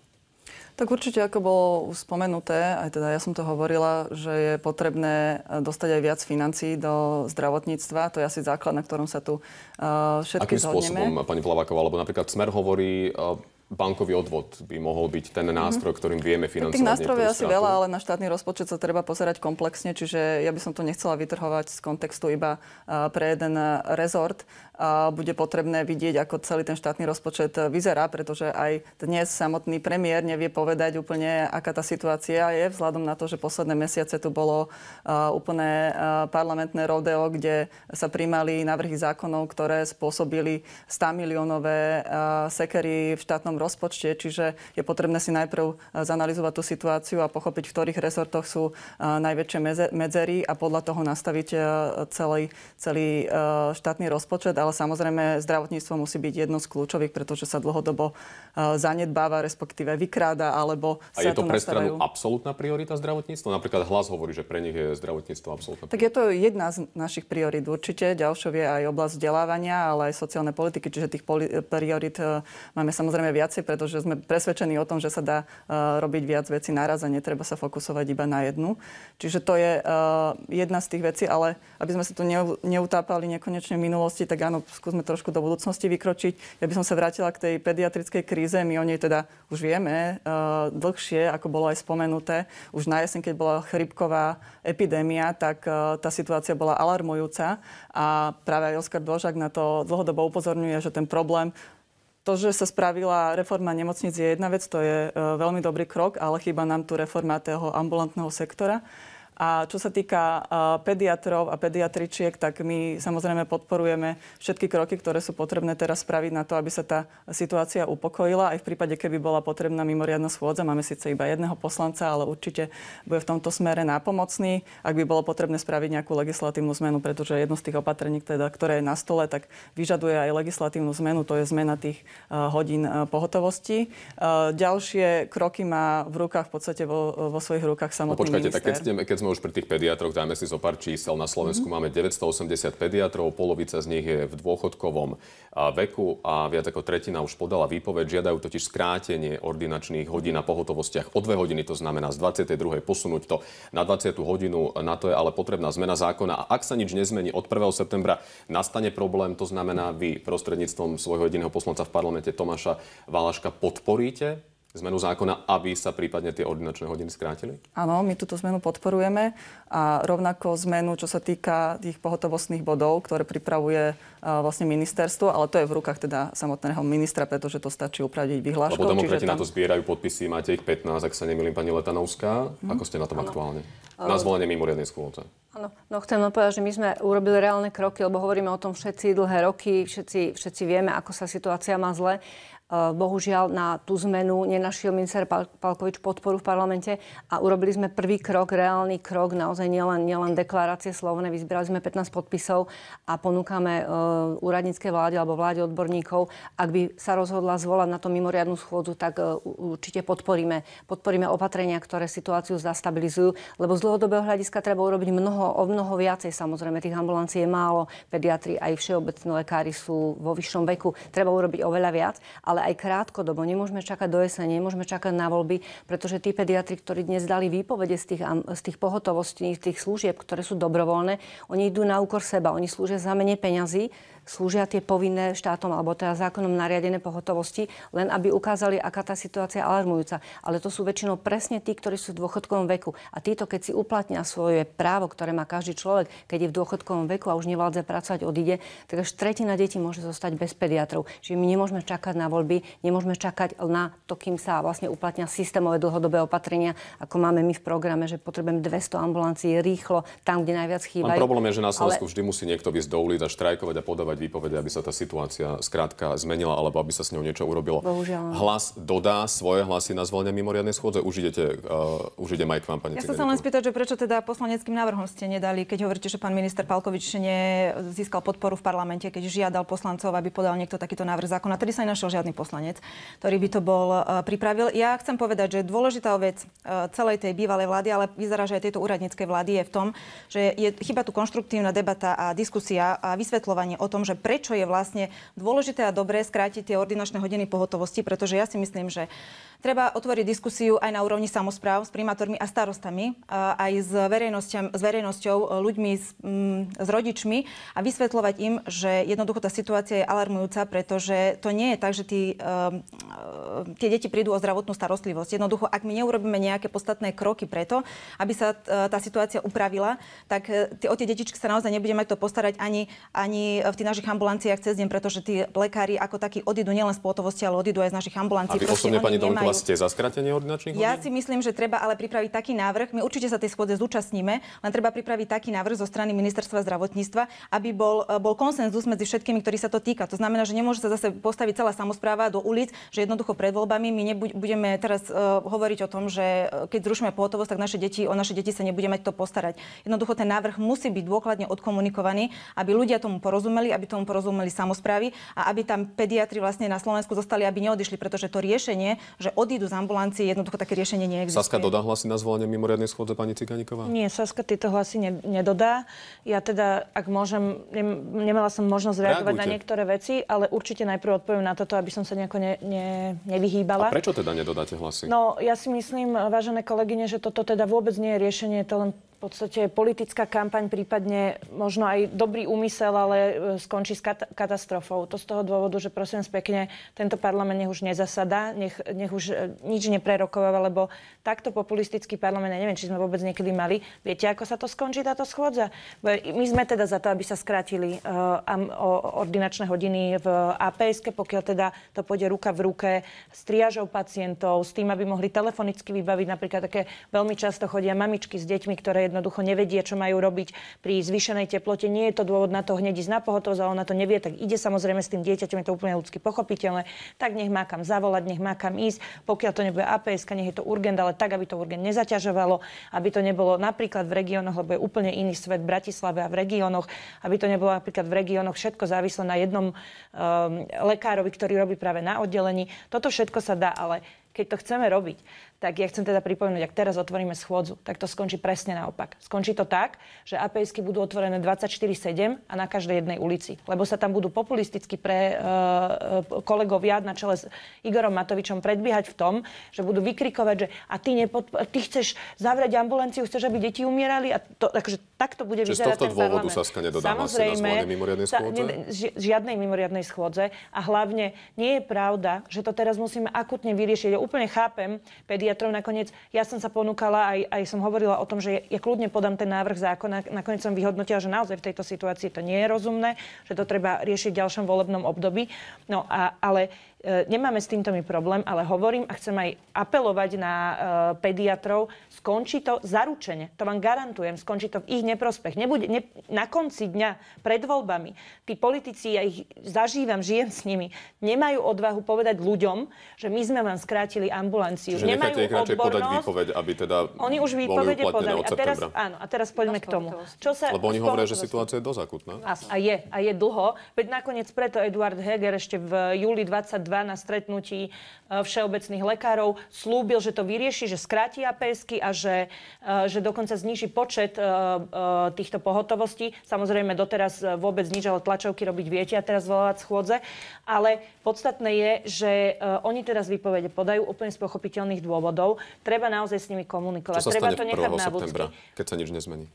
Tak určite, ako bolo spomenuté, aj teda ja som to hovorila, že je potrebné eh, dostať aj viac financí do zdravotníctva. To je asi základ, na ktorom sa tu uh, eh, všetky Akým zhodneme. spôsobom, eh, pani Plaváková? Lebo napríklad Smer hovorí, uh, bankový odvod by mohol byť ten mhm. nástroj, mm-hmm. ktorým vieme financovať. Tých nástrojov je asi strátu. veľa, ale na štátny rozpočet sa treba pozerať komplexne, čiže ja by som to nechcela vytrhovať z kontextu iba pre jeden rezort bude potrebné vidieť, ako celý ten štátny rozpočet e, vyzerá, pretože aj dnes samotný premiér nevie povedať úplne, aká tá situácia je, vzhľadom na to, že posledné mesiace tu bolo e, úplné e, parlamentné rodeo, kde sa príjmali návrhy zákonov, ktoré spôsobili 100 miliónové sekery v štátnom rozpočte, čiže je potrebné si najprv zanalizovať tú situáciu a pochopiť, v ktorých rezortoch sú najväčšie medzery a podľa toho nastaviť celý, celý štátny rozpočet ale samozrejme zdravotníctvo musí byť jedno z kľúčových, pretože sa dlhodobo e, zanedbáva, respektíve vykráda, alebo A sa je to pre stranu absolútna priorita zdravotníctva? Napríklad hlas hovorí, že pre nich je zdravotníctvo absolútna priorita. Tak je to jedna z našich priorit určite. Ďalšou je aj oblasť vzdelávania, ale aj sociálne politiky, čiže tých priorit e, máme samozrejme viacej, pretože sme presvedčení o tom, že sa dá e, robiť viac vecí naraz a netreba sa fokusovať iba na jednu. Čiže to je jedna z tých vecí, ale aby sme sa tu neutápali nekonečne v minulosti, tak áno, áno, skúsme trošku do budúcnosti vykročiť. Ja by som sa vrátila k tej pediatrickej kríze. My o nej teda už vieme e, dlhšie, ako bolo aj spomenuté. Už na jeseň, keď bola chrypková epidémia, tak e, tá situácia bola alarmujúca a práve aj Oskar Dvožák na to dlhodobo upozorňuje, že ten problém to, že sa spravila reforma nemocnic je jedna vec, to je e, veľmi dobrý krok, ale chýba nám tu reforma toho ambulantného sektora. A čo sa týka pediatrov a pediatričiek, tak my samozrejme podporujeme všetky kroky, ktoré sú potrebné teraz spraviť na to, aby sa tá situácia upokojila. Aj v prípade, keby bola potrebná mimoriadna schôdza, máme síce iba jedného poslanca, ale určite bude v tomto smere nápomocný. Ak by bolo potrebné spraviť nejakú legislatívnu zmenu, pretože jedno z tých opatrení, teda, ktoré je na stole, tak vyžaduje aj legislatívnu zmenu, to je zmena tých hodín pohotovosti. Ďalšie kroky má v rukách, v podstate vo, vo svojich rukách samotný no, počkajte, minister. tak keď, ste, keď sme už pri tých pediatroch, dáme si zo pár čísel. Na Slovensku mm-hmm. máme 980 pediatrov, polovica z nich je v dôchodkovom veku a viac ako tretina už podala výpoveď. Žiadajú totiž skrátenie ordinačných hodín na pohotovostiach o 2 hodiny, to znamená z 22. posunúť to na 20. hodinu. Na to je ale potrebná zmena zákona a ak sa nič nezmení od 1. septembra, nastane problém, to znamená vy prostredníctvom svojho jediného poslanca v parlamente Tomáša Valaška podporíte zmenu zákona, aby sa prípadne tie ordinačné hodiny skrátili? Áno, my túto zmenu podporujeme a rovnako zmenu, čo sa týka tých pohotovostných bodov, ktoré pripravuje uh, vlastne ministerstvo, ale to je v rukách teda samotného ministra, pretože to stačí upraviť vyhláškou. Lebo demokrati tam... na to zbierajú podpisy, máte ich 15, ak sa nemýlim, pani Letanovská. Mm. Ako ste na tom ano. aktuálne? Na zvolenie mimoriadnej schôdze. Áno, no chcem len povedať, že my sme urobili reálne kroky, lebo hovoríme o tom všetci dlhé roky, všetci, všetci vieme, ako sa situácia má zle. Eh, bohužiaľ na tú zmenu nenašiel minister Palkovič podporu v parlamente a urobili sme prvý krok, reálny krok, naozaj nielen, nielen deklarácie slovné. Vyzbierali sme 15 podpisov a ponúkame eh, úradníckej vláde alebo vláde odborníkov. Ak by sa rozhodla zvolať na to mimoriadnu schôdzu, tak eh, určite podporíme. Podporíme opatrenia, ktoré situáciu zastabilizujú, lebo z dlhodobého hľadiska treba urobiť mnoho, o mnoho viacej. Samozrejme, tých ambulancií je málo, pediatri aj všeobecní lekári sú vo vyššom veku. Treba urobiť oveľa viac, ale ale aj krátkodobo. Nemôžeme čakať do jesene, nemôžeme čakať na voľby, pretože tí pediatri, ktorí dnes dali výpovede z tých, z tých pohotovostí, z tých služieb, ktoré sú dobrovoľné, oni idú na úkor seba, oni slúžia za menej peňazí, slúžia tie povinné štátom alebo teda zákonom nariadené pohotovosti, len aby ukázali, aká tá situácia je alarmujúca. Ale to sú väčšinou presne tí, ktorí sú v dôchodkovom veku. A títo, keď si uplatnia svoje právo, ktoré má každý človek, keď je v dôchodkovom veku a už nevládze pracovať, odíde, tak až tretina detí môže zostať bez pediatrov. Čiže my nemôžeme čakať na voľby, nemôžeme čakať na to, kým sa vlastne uplatnia systémové dlhodobé opatrenia, ako máme my v programe, že potrebujeme 200 ambulancií rýchlo tam, kde najviac chýba. Len problém je, že na Slovensku Ale... vždy musí niekto ísť do ulic a štrajkovať a podávať podávať výpovede, aby sa tá situácia skrátka zmenila alebo aby sa s ňou niečo urobilo. Bohužiaľ. Hlas dodá svoje hlasy na zvolenie mimoriadnej schôdze. Už, idete, uh, už ide k vám, pani Ja som sa len spýtať, že prečo teda poslaneckým návrhom ste nedali, keď hovoríte, že pán minister Palkovič nezískal podporu v parlamente, keď žiadal poslancov, aby podal niekto takýto návrh zákona. Tedy sa nenašiel žiadny poslanec, ktorý by to bol uh, pripravil. Ja chcem povedať, že dôležitá vec uh, celej tej bývalej vlády, ale vyzerá, že aj tejto úradníckej vlády je v tom, že je chyba tu konštruktívna debata a diskusia a vysvetľovanie o tom, že prečo je vlastne dôležité a dobré skrátiť tie ordinačné hodiny pohotovosti, pretože ja si myslím, že treba otvoriť diskusiu aj na úrovni samozpráv s primátormi a starostami, aj s, s verejnosťou, e, ľuďmi, s, mm, s rodičmi a vysvetľovať im, že jednoducho tá situácia je alarmujúca, pretože to nie je tak, že tí, um, tie deti prídu o zdravotnú starostlivosť. Jednoducho, ak my neurobíme nejaké podstatné kroky preto, aby sa tá situácia upravila, tak o tie detičky sa naozaj nebudeme to postarať ani, ani v tých našich ambulanciách cez deň, pretože tí lekári ako takí odídu nielen z pohotovosti, ale odídu aj z našich ambulancií. A vy osobne, pani ste za ordinačných hodín? Ja si myslím, že treba ale pripraviť taký návrh. My určite sa tej schôdze zúčastníme, len treba pripraviť taký návrh zo strany ministerstva zdravotníctva, aby bol, e, bol konsenzus medzi všetkými, ktorí sa to týka. To znamená, že nemôže sa zase postaviť celá samozpráva do ulic, že jednoducho pred voľbami my nebudeme teraz uh, hovoriť o tom, že e, keď zrušíme pohotovosť, tak naše deti, o naše deti sa nebudeme mať to postarať. Jednoducho ten návrh musí byť dôkladne odkomunikovaný, aby ľudia tomu porozumeli, aby aby tomu porozumeli samozprávy a aby tam pediatri vlastne na Slovensku zostali, aby neodišli, pretože to riešenie, že odídu z ambulancie, jednoducho také riešenie neexistuje. Saska dodá hlasy na zvolanie mimoriadnej schôdze pani Ciganíková? Nie, Saska tieto hlasy ne, nedodá. Ja teda, ak môžem, ne, nemala som možnosť reagovať Reagujte. na niektoré veci, ale určite najprv odpoviem na toto, aby som sa nejako ne, ne, nevyhýbala. A prečo teda nedodáte hlasy? No, ja si myslím, vážené kolegyne, že toto teda vôbec nie je riešenie, to len v podstate politická kampaň, prípadne možno aj dobrý úmysel, ale e, skončí s kat- katastrofou. To z toho dôvodu, že prosím pekne, tento parlament nech už nezasada, nech, nech už e, nič neprerokováva, lebo takto populistický parlament, ja neviem, či sme vôbec niekedy mali. Viete, ako sa to skončí táto schôdza? My sme teda za to, aby sa skrátili uh, o ordinačné hodiny v APS, pokiaľ teda to pôjde ruka v ruke s triažou pacientov, s tým, aby mohli telefonicky vybaviť napríklad také veľmi často chodia mamičky s deťmi, ktoré jednoducho nevedia, čo majú robiť pri zvýšenej teplote. Nie je to dôvod na to hneď ísť na pohotovosť, ale ona to nevie, tak ide samozrejme s tým dieťaťom, je to úplne ľudsky pochopiteľné. Tak nech má kam zavolať, nech má kam ísť. Pokiaľ to nebude APS, nech je to urgent, ale tak, aby to urgent nezaťažovalo, aby to nebolo napríklad v regiónoch, lebo je úplne iný svet v Bratislave a v regiónoch, aby to nebolo napríklad v regiónoch všetko závislé na jednom um, lekárovi, ktorý robí práve na oddelení. Toto všetko sa dá, ale keď to chceme robiť, tak ja chcem teda pripomenúť, ak teraz otvoríme schôdzu, tak to skončí presne naopak. Skončí to tak, že APSky budú otvorené 24-7 a na každej jednej ulici, lebo sa tam budú populisticky pre e, kolegovia na čele s Igorom Matovičom predbiehať v tom, že budú vykrikovať, že a ty, nepod... ty chceš zavrieť ambulanciu, chceš, aby deti umierali a to, takže takto bude Čiže vyzerať Z tohto dôvodu Saska nedodá Samozrejme, na mimoriadnej schôdze? ne, žiadnej mimoriadnej schôdze a hlavne nie je pravda, že to teraz musíme akutne vyriešiť. Ja úplne chápem, pedi- pediatrov. Nakoniec ja som sa ponúkala, aj, aj som hovorila o tom, že ja kľudne podám ten návrh zákona. Nakoniec som vyhodnotila, že naozaj v tejto situácii to nie je rozumné, že to treba riešiť v ďalšom volebnom období. No a, ale E, nemáme s týmto mi problém, ale hovorím a chcem aj apelovať na e, pediatrov, skončí to zaručene. To vám garantujem, skončí to v ich neprospech. Nebude, ne, na konci dňa pred voľbami tí politici, ja ich zažívam, žijem s nimi, nemajú odvahu povedať ľuďom, že my sme vám skrátili ambulanciu. Čiže nemajú odbornosť. podať výpoveď, aby teda Oni už výpovede podali. A teraz, áno, a teraz poďme k tomu. Čo sa Lebo oni hovoria, že situácia je dosť akutná. A, a je, a je dlho. Veď nakoniec preto Eduard Heger ešte v júli 22 iba na stretnutí e, všeobecných lekárov slúbil, že to vyrieši, že skráti APSky a že, e, že dokonca zniží počet e, týchto pohotovostí. Samozrejme, doteraz vôbec nič, ale tlačovky robiť viete a teraz volávať schôdze. Ale podstatné je, že oni teraz vypovede podajú úplne z pochopiteľných dôvodov. Treba naozaj s nimi komunikovať. Čo sa Treba to nechať na budúci. Keď sa nič nezmení.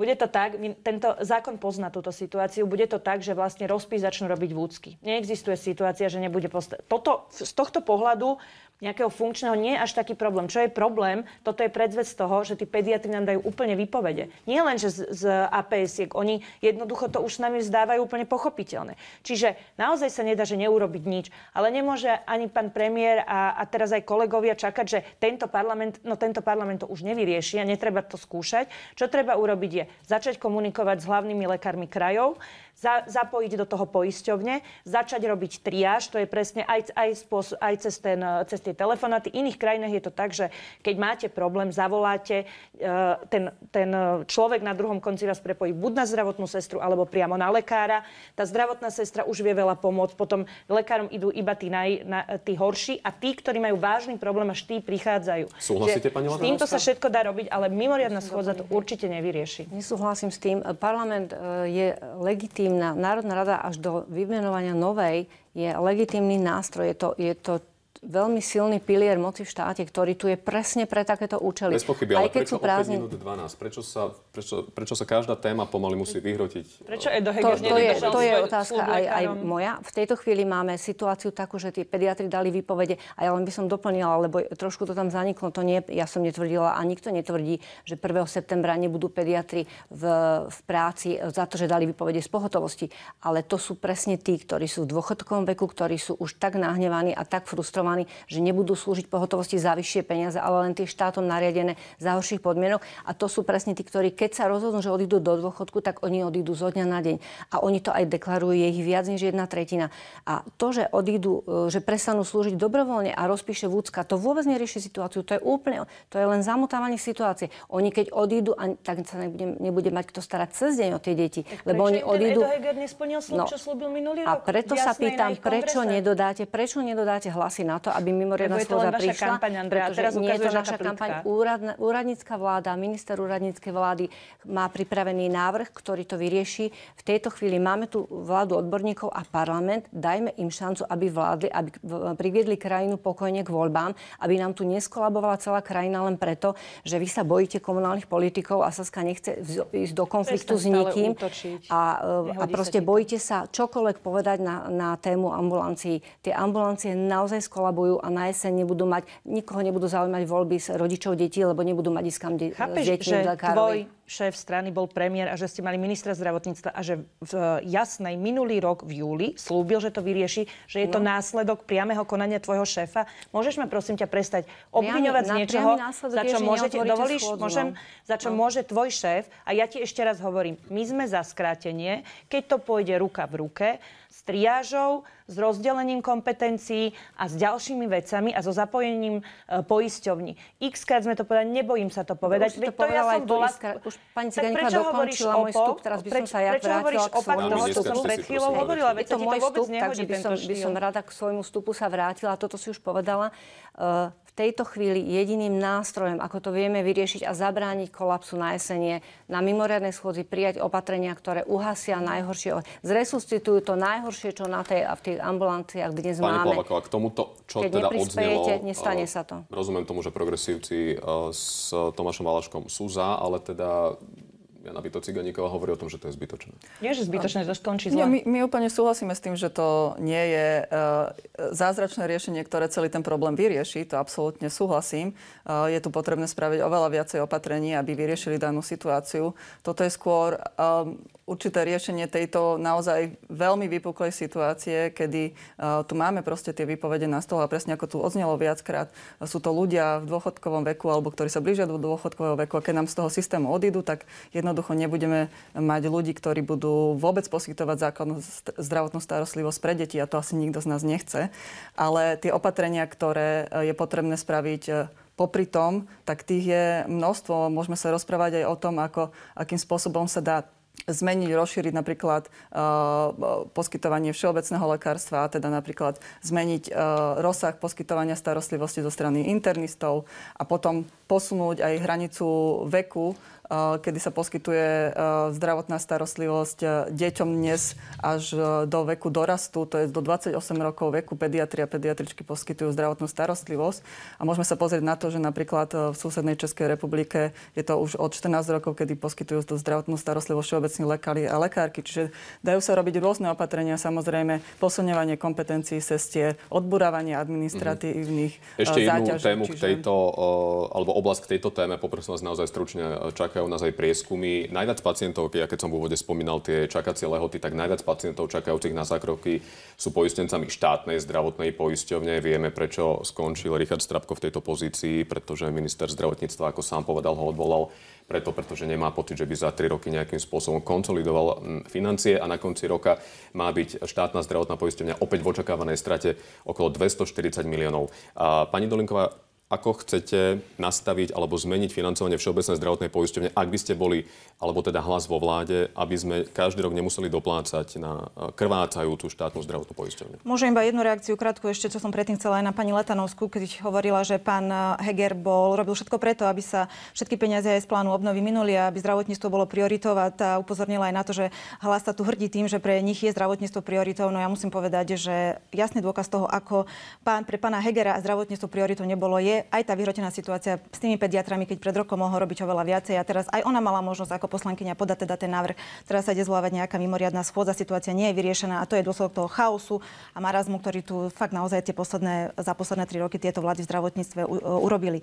Bude to tak, tento zákon pozná túto situáciu, bude to tak, že vlastne rozpis začnú robiť vúcky. Neexistuje situácia, že nebude postať. Toto, z tohto pohľadu nejakého funkčného nie je až taký problém. Čo je problém? Toto je z toho, že tí pediatri nám dajú úplne výpovede. Nie len, že z, z aps oni jednoducho to už s nami vzdávajú úplne pochopiteľné. Čiže naozaj sa nedá, že neurobiť nič. Ale nemôže ani pán premiér a, a teraz aj kolegovia čakať, že tento parlament, no tento parlament to už nevyrieši a netreba to skúšať. Čo treba urobiť je začať komunikovať s hlavnými lekármi krajov, za, zapojiť do toho poisťovne, začať robiť triáž, to je presne aj, aj, spôsob, aj cez, ten, e, cez tie telefonáty. V iných krajinách je to tak, že keď máte problém, zavoláte, e, ten, ten e, človek na druhom konci vás prepojí buď na zdravotnú sestru, alebo priamo na lekára. Tá zdravotná sestra už vie veľa pomôcť, potom lekárom idú iba tí, naj, na, tí horší a tí, ktorí majú vážny problém, až tí prichádzajú. Súhlasíte, pani S týmto sa všetko dá robiť, ale mimoriadna schôdza to určite nevyrieši. Nesúhlasím s tým. Parlament je legitím legitímna. Národná rada až do vymenovania novej je legitímny nástroj. Je to, je to veľmi silný pilier moci v štáte, ktorý tu je presne pre takéto účely. Bez pochyby, ale Aj keď prečo sú prázdne... minút 12? Prečo sa, prečo, prečo sa každá téma pomaly musí vyhrotiť? Prečo Edo Heger to, to, je, to je otázka aj, aj moja. V tejto chvíli máme situáciu takú, že tie pediatri dali výpovede a ja len by som doplnila, lebo trošku to tam zaniklo. To nie, ja som netvrdila a nikto netvrdí, že 1. septembra nebudú pediatri v, v práci za to, že dali výpovede z pohotovosti. Ale to sú presne tí, ktorí sú v dôchodkovom veku, ktorí sú už tak nahnevaní a tak frustrovaní informovaní, že nebudú slúžiť pohotovosti za vyššie peniaze, ale len tie štátom nariadené za horších podmienok. A to sú presne tí, ktorí keď sa rozhodnú, že odídu do dôchodku, tak oni odídu zo dňa na deň. A oni to aj deklarujú, je ich viac než jedna tretina. A to, že odídu, e, že prestanú slúžiť dobrovoľne a rozpíše vúcka, to vôbec nerieši situáciu. To je úplne, to je len zamotávanie situácie. Oni keď odídu, a tak sa nebude, nebude mať kto starať cez deň o tie deti. Tak lebo oni odídu... Edo Heger slub, no, čo slúbil minulý rok? A preto Jasné, sa pýtam, prečo nedodáte, prečo nedodáte hlasy na to, aby mimoriadna schôdza prišla. Kampaň, Andrea, teraz nie je to naša kampaň. Úrad, úradnícka vláda, minister úradníckej vlády má pripravený návrh, ktorý to vyrieši. V tejto chvíli máme tu vládu odborníkov a parlament. Dajme im šancu, aby vládli, aby priviedli krajinu pokojne k voľbám, aby nám tu neskolabovala celá krajina len preto, že vy sa bojíte komunálnych politikov a Saska nechce ísť do konfliktu s nikým. A, e, a proste sa bojíte sa čokoľvek povedať na, na tému ambulancií. Tie ambulancie naozaj skolabovala skolabujú a na jeseň nebudú mať, nikoho nebudú zaujímať voľby s rodičov detí, lebo nebudú mať ísť kam de- Chápeš, s deťmi že tvoj šéf strany bol premiér a že ste mali ministra zdravotníctva a že v eh, jasnej minulý rok v júli slúbil, že to vyrieši, že je to no. následok priameho konania tvojho šéfa. Môžeš ma prosím ťa prestať obviňovať z niečoho, za čo je, môžete, dovolíš, schôdzu, môžem, no. za čo no. môže tvoj šéf a ja ti ešte raz hovorím, my sme za skrátenie, keď to pôjde ruka v ruke, s triážou, s rozdelením kompetencií a s ďalšími vecami a so zapojením e, poisťovní. X krát sme to povedali, nebojím sa to no povedať. Už to, to ja som bola, iskra, už Pani Ciganíková dokončila môj vstup, teraz by som sa ja prečo hovoríš opak toho, som pred chvíľou hovorila? Veď to môj vstup, takže by som, by som rada k svojmu vstupu sa vrátila. Toto si už povedala. E, v tejto chvíli jediným nástrojom, ako to vieme vyriešiť a zabrániť kolapsu na jesenie, na mimoriadnej schôdzi prijať opatrenia, ktoré uhasia najhoršie, zresuscitujú to najhoršie, čo na tej, v tých ambulanciách dnes Pani máme. Pani k tomuto, čo Keď teda odznelo... E, nestane sa to. Rozumiem tomu, že progresívci e, s Tomášom Valaškom sú za, ale teda ja na Vito Ciganíkova hovorí o tom, že to je zbytočné. Nie, že zbytočné, to skončí zle. Nie, my, my úplne súhlasíme s tým, že to nie je uh, zázračné riešenie, ktoré celý ten problém vyrieši. To absolútne súhlasím. Uh, je tu potrebné spraviť oveľa viacej opatrení, aby vyriešili danú situáciu. Toto je skôr um, určité riešenie tejto naozaj veľmi vypuklej situácie, kedy uh, tu máme proste tie výpovede na stole a presne ako tu odznelo viackrát, sú to ľudia v dôchodkovom veku alebo ktorí sa blížia do dôchodkového veku a keď nám z toho systému odídu, tak jednoducho nebudeme mať ľudí, ktorí budú vôbec poskytovať základnú zdravotnú starostlivosť pre deti a to asi nikto z nás nechce. Ale tie opatrenia, ktoré e, je potrebné spraviť e, popri tom, tak tých je množstvo. Môžeme sa rozprávať aj o tom, ako, akým spôsobom sa dá zmeniť, rozšíriť napríklad eh, poskytovanie všeobecného lekárstva, teda napríklad zmeniť eh, rozsah poskytovania starostlivosti zo strany internistov a potom posunúť aj hranicu veku Eh, kedy sa poskytuje eh, zdravotná starostlivosť eh, deťom dnes až do veku dorastu, to je do 28 rokov veku pediatria, pediatričky poskytujú zdravotnú starostlivosť. A môžeme sa pozrieť na to, že napríklad v susednej Českej republike je to už od 14 rokov, kedy poskytujú zdravotnú starostlivosť všeobecní lekári a lekárky. Čiže dajú sa robiť rôzne opatrenia, samozrejme posilňovanie kompetencií sestier, odburávanie administratívnych mm-hmm. Ešte záťaží, jednu tému čiže... k tejto, alebo oblasť k tejto téme, poprosím vás naozaj stručne, čaká čakajú nás aj prieskumy. Najviac pacientov, ja keď som v úvode spomínal tie čakacie lehoty, tak najviac pacientov čakajúcich na zákroky sú poistencami štátnej zdravotnej poisťovne. Vieme, prečo skončil Richard Strapko v tejto pozícii, pretože minister zdravotníctva, ako sám povedal, ho odvolal preto, pretože nemá pocit, že by za 3 roky nejakým spôsobom konsolidoval financie a na konci roka má byť štátna zdravotná poisťovňa opäť v očakávanej strate okolo 240 miliónov. A pani Dolinková, ako chcete nastaviť alebo zmeniť financovanie Všeobecnej zdravotnej poisťovne, ak by ste boli, alebo teda hlas vo vláde, aby sme každý rok nemuseli doplácať na e, krvácajúcu štátnu zdravotnú poisťovňu? Môžem iba jednu reakciu krátku ešte, čo som predtým chcela aj na pani Letanovskú, keď hovorila, že pán e, Heger bol, robil všetko preto, aby sa všetky peniaze aj z plánu obnovy minuli a aby zdravotníctvo bolo prioritou a tá upozornila aj na to, že hlas sa tu hrdí tým, že pre nich je zdravotníctvo prioritou. No ja musím povedať, že jasný dôkaz toho, ako pán, pre pána Hegera zdravotníctvo prioritou nebolo, je aj tá vyhrotená situácia s tými pediatrami, keď pred rokom mohol robiť oveľa viacej a teraz aj ona mala možnosť ako poslankyňa podať teda ten návrh. Teraz sa ide zvolávať nejaká mimoriadná schôdza, situácia nie je vyriešená a to je dôsledok toho chaosu a marazmu, ktorý tu fakt naozaj tie posledné, za posledné tri roky tieto vlády v zdravotníctve u, u, e, urobili.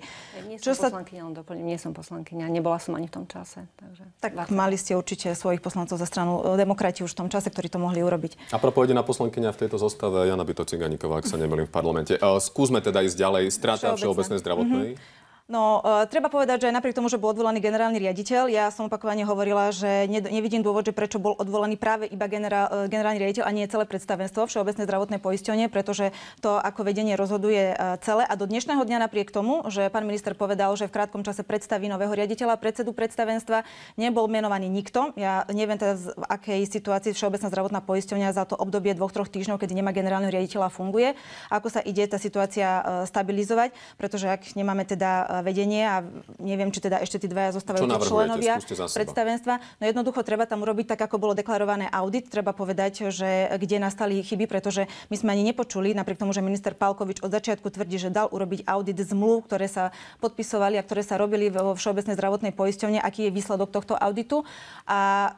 Nie som Čo poslankyňa, sa... doplním, nie som poslankyňa, nebola som ani v tom čase. Takže tak mali ste určite svojich poslancov za stranu e, demokrati už v tom čase, ktorí to mohli urobiť. A propojde na poslankyňa v tejto zostave Jana Bito ak sa nemýlim v parlamente. Uh, skúsme teda ísť ďalej. Strata všeobecná, všeobecnej mhm. zdravotnej. Mm-hmm. No, eh, treba povedať, že aj napriek tomu, že bol odvolaný generálny riaditeľ, ja som opakovane hovorila, že ne, nevidím dôvod, že prečo bol odvolaný práve iba generál, eh, generálny riaditeľ a nie celé predstavenstvo Všeobecné zdravotné poistenie, pretože to, ako vedenie rozhoduje eh, celé. A do dnešného dňa napriek tomu, že pán minister povedal, že v krátkom čase predstaví nového riaditeľa, predsedu predstavenstva, nebol menovaný nikto. Ja neviem teda, v akej situácii Všeobecná zdravotná poisťovňa za to obdobie dvoch, troch týždňov, kedy nemá generálneho riaditeľa, funguje. Ako sa ide tá situácia stabilizovať, pretože ak nemáme teda vedenie a neviem, či teda ešte tí dvaja zostávajú členovia predstavenstva. No jednoducho treba tam urobiť tak, ako bolo deklarované audit. Treba povedať, že kde nastali chyby, pretože my sme ani nepočuli, napriek tomu, že minister Palkovič od začiatku tvrdí, že dal urobiť audit zmluv, ktoré sa podpisovali a ktoré sa robili vo Všeobecnej zdravotnej poisťovne, aký je výsledok tohto auditu. A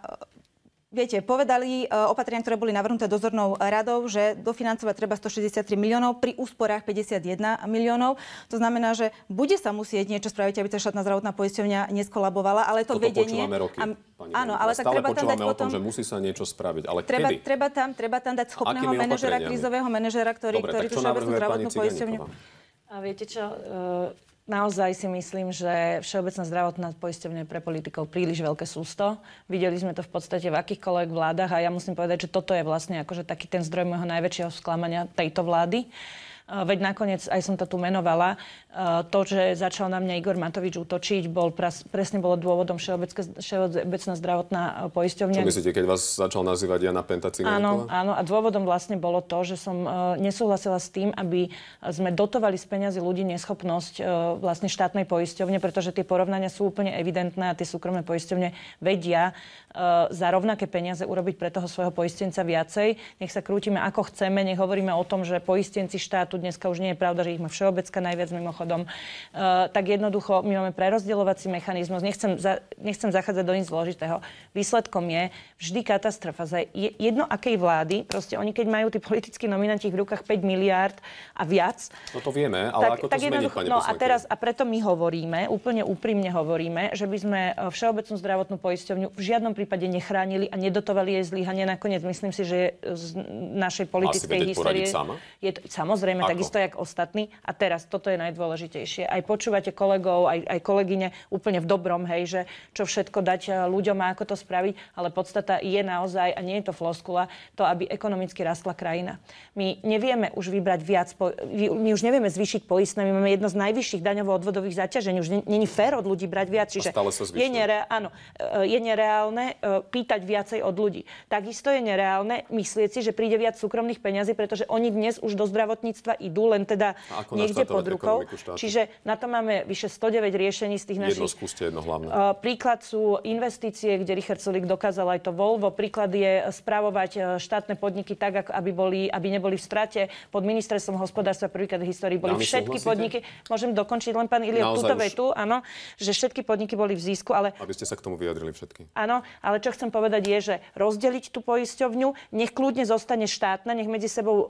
Viete, povedali e, opatrenia, ktoré boli navrhnuté dozornou radou, že dofinancovať treba 163 miliónov, pri úsporách 51 miliónov. To znamená, že bude sa musieť niečo spraviť, aby tá štátna zdravotná poisťovňa neskolabovala, ale to Toto vedenie... Roky, a, áno, ale tak treba tam dať o tom, potom, že musí sa niečo spraviť. Ale treba, kedy? treba, tam, treba tam dať schopného manažera, krízového manažera, ktorý, Dobre, ktorý tú štátnu zdravotnú poisťovňu... A viete čo, e, Naozaj si myslím, že Všeobecná zdravotná poisťovňa je pre politikov príliš veľké sústo. Videli sme to v podstate v akýchkoľvek vládach a ja musím povedať, že toto je vlastne akože taký ten zdroj môjho najväčšieho sklamania tejto vlády. Veď nakoniec aj som to tu menovala. To, že začal na mňa Igor Matovič útočiť, bol pras, presne bolo dôvodom Všeobecná zdravotná poisťovňa. Čo myslíte, keď vás začal nazývať Jana Penta Áno, áno. A dôvodom vlastne bolo to, že som e, nesúhlasila s tým, aby sme dotovali z peňazí ľudí neschopnosť e, vlastne štátnej poisťovne, pretože tie porovnania sú úplne evidentné a tie súkromné poisťovne vedia e, za rovnaké peniaze urobiť pre toho svojho poistenca viacej. Nech sa krútime ako chceme, nech hovoríme o tom, že poistenci štátu dneska už nie je pravda, že ich má Všeobecka najviac mimochodom, uh, tak jednoducho my máme prerozdeľovací mechanizmus. Nechcem, za, nechcem zachádzať do nič zložitého. Výsledkom je vždy katastrofa. Za jedno akej vlády, proste oni keď majú tí politickí nominanti v rukách 5 miliárd a viac. No to vieme, ale tak, ako to tak zmeniť, pani No a teraz, a preto my hovoríme, úplne úprimne hovoríme, že by sme e, Všeobecnú zdravotnú poisťovňu v žiadnom prípade nechránili a nedotovali jej zlyhanie. Nakoniec myslím si, že z našej politickej histórie... Je to, samozrejme, takisto jak ostatní. A teraz toto je najdôležitejšie. Aj počúvate kolegov, aj, aj kolegyne úplne v dobrom, hej, že čo všetko dať eh, ľuďom a ako to spraviť, ale podstata je naozaj, a nie je to floskula, to, aby ekonomicky rastla krajina. My nevieme už vybrať viac, po, my už nevieme zvýšiť poistné, my máme jedno z najvyšších daňovo-odvodových zaťažení, už není fér od ľudí brať viac, čiže je, nere, áno, eh, je nereálne eh, pýtať viacej od ľudí. Takisto je nereálne myslieť si, že príde viac súkromných peňazí, pretože oni dnes už do zdravotníctva ministerstva idú len teda niekde pod rukou. Čiže na to máme vyše 109 riešení z tých našich... Jedno skúste jedno hlavné. Príklad sú investície, kde Richard Sulik dokázal aj to Volvo. Príklad je správovať štátne podniky tak, aby, boli, aby neboli v strate. Pod ministerstvom hospodárstva prvýkrát v histórii boli všetky podniky. Môžem dokončiť len pán Ilia túto vetu, áno, že všetky podniky boli v zisku, ale... Aby ste sa k tomu vyjadrili všetky. Áno, ale čo chcem povedať je, že rozdeliť tú poisťovňu, nech kľudne zostane štátna, nech medzi sebou,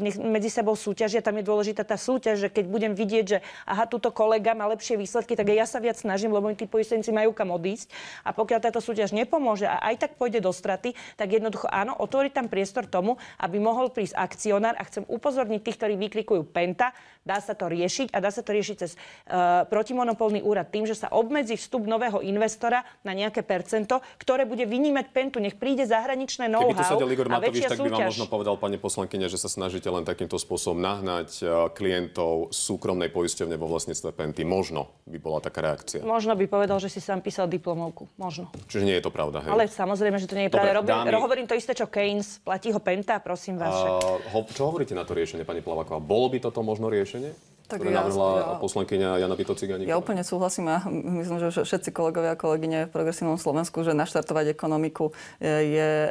nech medzi sebou alebo súťažia. Tam je dôležitá tá súťaž, že keď budem vidieť, že aha, túto kolega má lepšie výsledky, tak ja sa viac snažím, lebo tí poistenci majú kam odísť. A pokiaľ táto súťaž nepomôže a aj tak pôjde do straty, tak jednoducho áno, otvorí tam priestor tomu, aby mohol prísť akcionár a chcem upozorniť tých, ktorí vyklikujú penta, Dá sa to riešiť a dá sa to riešiť cez uh, protimonopolný úrad tým, že sa obmedzí vstup nového investora na nejaké percento, ktoré bude vynímať pentu. Nech príde zahraničné know-how. Keby tu sedel Igor Matovič, tak by súťaž. vám možno povedal, pani poslankyňa, že sa snažíte len takýmto spôsobom nahnať eh, klientov súkromnej poisťovne vo vlastníctve penty. Možno by bola taká reakcia. Možno by povedal, že si sám písal diplomovku. Možno. Čiže nie je to pravda. Hej? Ale samozrejme, že to nie je Dobre, práve. dámy... Hovorím to isté, čo Keynes. Platí ho penta, prosím vás. Uh, ho, čo hovoríte na to riešenie, pani Plavaková? Bolo by toto možno riešenie? ne. ktoré ja, navrhla ja, poslankyňa Jana Pito Ciganíková. Ja úplne súhlasím a myslím, že všetci kolegovia a kolegyne v Progresívnom Slovensku, že naštartovať ekonomiku e, je e,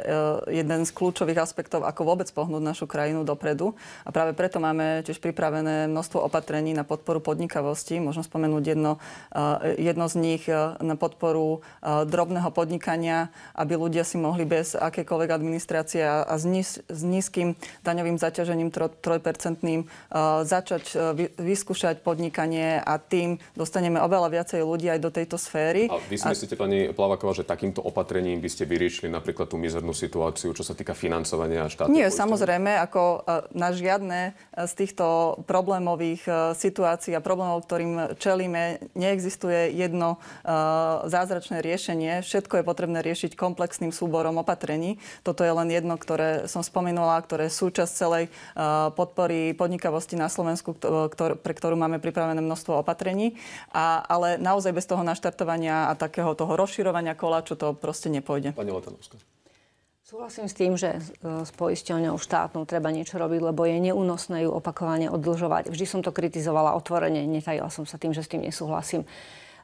jeden z kľúčových aspektov, ako vôbec pohnúť našu krajinu dopredu. A práve preto máme tiež pripravené množstvo opatrení na podporu podnikavosti. Možno spomenúť jedno, e, jedno z nich na podporu drobného podnikania, aby ľudia si mohli bez akékoľvek administrácie a s, nízkym daňovým zaťažením 3%, 3% začať vy, vyskúšať podnikanie a tým dostaneme oveľa viacej ľudí aj do tejto sféry. A vy si a... Teda pani Plaváková, že takýmto opatrením by ste vyriešili napríklad tú mizernú situáciu, čo sa týka financovania štátu? Nie, poistenia? samozrejme, ako e, na žiadne e, z týchto problémových e, situácií a problémov, ktorým čelíme, neexistuje jedno zázračné riešenie. Všetko je potrebné riešiť komplexným súborom opatrení. Toto je len jedno, ktoré som spomenula, ktoré je súčasť celej podpory podnikavosti na Slovensku, pre ktorú máme pripravené množstvo opatrení. A, ale naozaj bez toho naštartovania a takého toho rozširovania čo to proste nepôjde. Pani Letanovská. Súhlasím s tým, že e, s poisťovňou štátnou treba niečo robiť, lebo je neúnosné ju opakovane odlžovať. Vždy som to kritizovala otvorene, netajila som sa tým, že s tým nesúhlasím.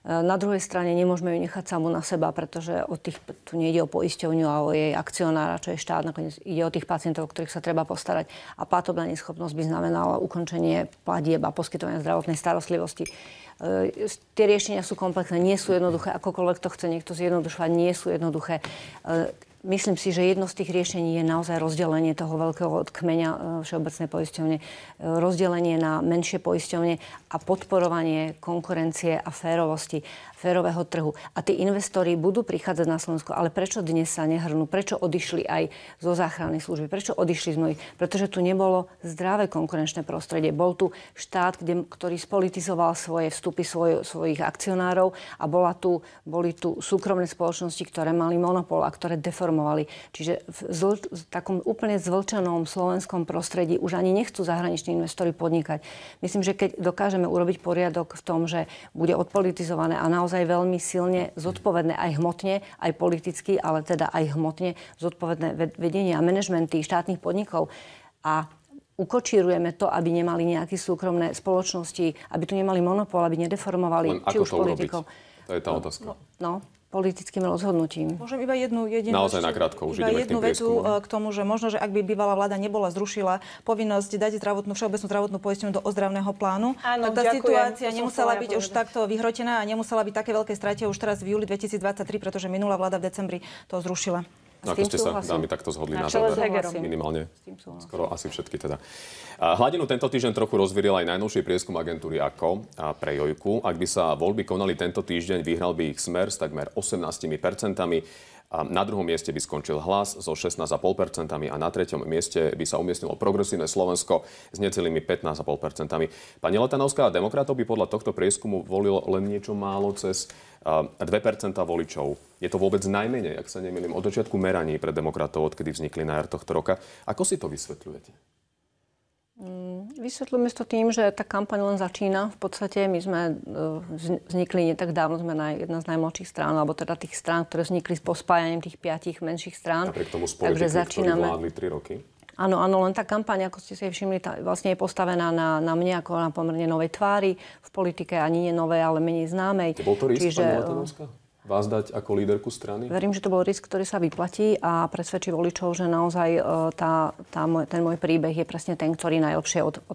E, na druhej strane nemôžeme ju nechať samú na seba, pretože o tých, tu nejde o poisťovňu a o jej akcionára, čo je štát, nakoniec ide o tých pacientov, o ktorých sa treba postarať. A platobná neschopnosť by znamenala ukončenie platieb a poskytovania zdravotnej starostlivosti. E, tie riešenia sú komplexné, nie sú jednoduché, akokoľvek to chce niekto zjednodušovať, nie sú jednoduché. E, Myslím si, že jedno z tých riešení je naozaj rozdelenie toho veľkého odkmeňa e, všeobecné poisťovne, e, rozdelenie na menšie poisťovne a podporovanie konkurencie a férovosti, férového trhu. A tí investori budú prichádzať na Slovensko, ale prečo dnes sa nehrnú? Prečo odišli aj zo záchrannej služby? Prečo odišli z mnohých? Pretože tu nebolo zdravé konkurenčné prostredie. Bol tu štát, kde, ktorý spolitizoval svoje vstupy svoj, svojich akcionárov a bola tu, boli tu súkromné spoločnosti, ktoré mali monopol a ktoré deformovali informovali. Čiže v, zl- v takom úplne zvlčanom slovenskom prostredí už ani nechcú zahraniční investori podnikať. Myslím, že keď dokážeme urobiť poriadok v tom, že bude odpolitizované a naozaj veľmi silne zodpovedné aj hmotne, aj politicky, ale teda aj hmotne zodpovedné vedenie a manažmenty štátnych podnikov a ukočírujeme to, aby nemali nejaké súkromné spoločnosti, aby tu nemali monopol, aby nedeformovali Len či už to politikov. Urobiť? To je tá no, otázka. No, no, politickým rozhodnutím. Môžem iba jednu jedinú, Naozaj krátko, už iba jednu vetu eh, k tomu, že možno, že ak by bývalá vláda nebola zrušila povinnosť dať zdravotnú, všeobecnú zdravotnú poistenu do ozdravného plánu, Áno, tak tá ďakujem, situácia nemusela byť povedať. už takto vyhrotená a nemusela byť také veľké strate už teraz v júli 2023, pretože minulá vláda v decembri to zrušila. No, ako ste sa dámy takto zhodli na, na záver. Minimálne skoro asi všetky teda. Hladinu tento týždeň trochu rozvíril aj najnovší prieskum agentúry AKO a pre Jojku. Ak by sa voľby konali tento týždeň, vyhral by ich smer s takmer 18 percentami. A Na druhom mieste by skončil hlas so 16,5% a na treťom mieste by sa umiestnilo progresívne Slovensko s necelými 15,5%. Pani Letanovská, demokratov by podľa tohto prieskumu volilo len niečo málo cez 2% voličov. Je to vôbec najmenej, ak sa nemýlim, od začiatku meraní pre demokratov, odkedy vznikli na jar tohto roka. Ako si to vysvetľujete? Mm, Vysvetlíme to tým, že tá kampaň len začína. V podstate my sme e, vznikli netak dávno, sme na jedna z najmladších strán, alebo teda tých strán, ktoré vznikli s pospájaním tých piatich menších strán. Napriek tomu spolu, Takže začíname... vládli 3 roky. Áno, áno, len tá kampaň, ako ste si všimli, tá vlastne je postavená na, na mne ako na pomerne novej tvári v politike, ani nie novej, ale menej známej. Bol to risk, Čiže, pani vás dať ako líderku strany? Verím, že to bol risk, ktorý sa vyplatí a presvedčí voličov, že naozaj e, tá, tá môj, ten môj príbeh je presne ten, ktorý najlepšie od, e,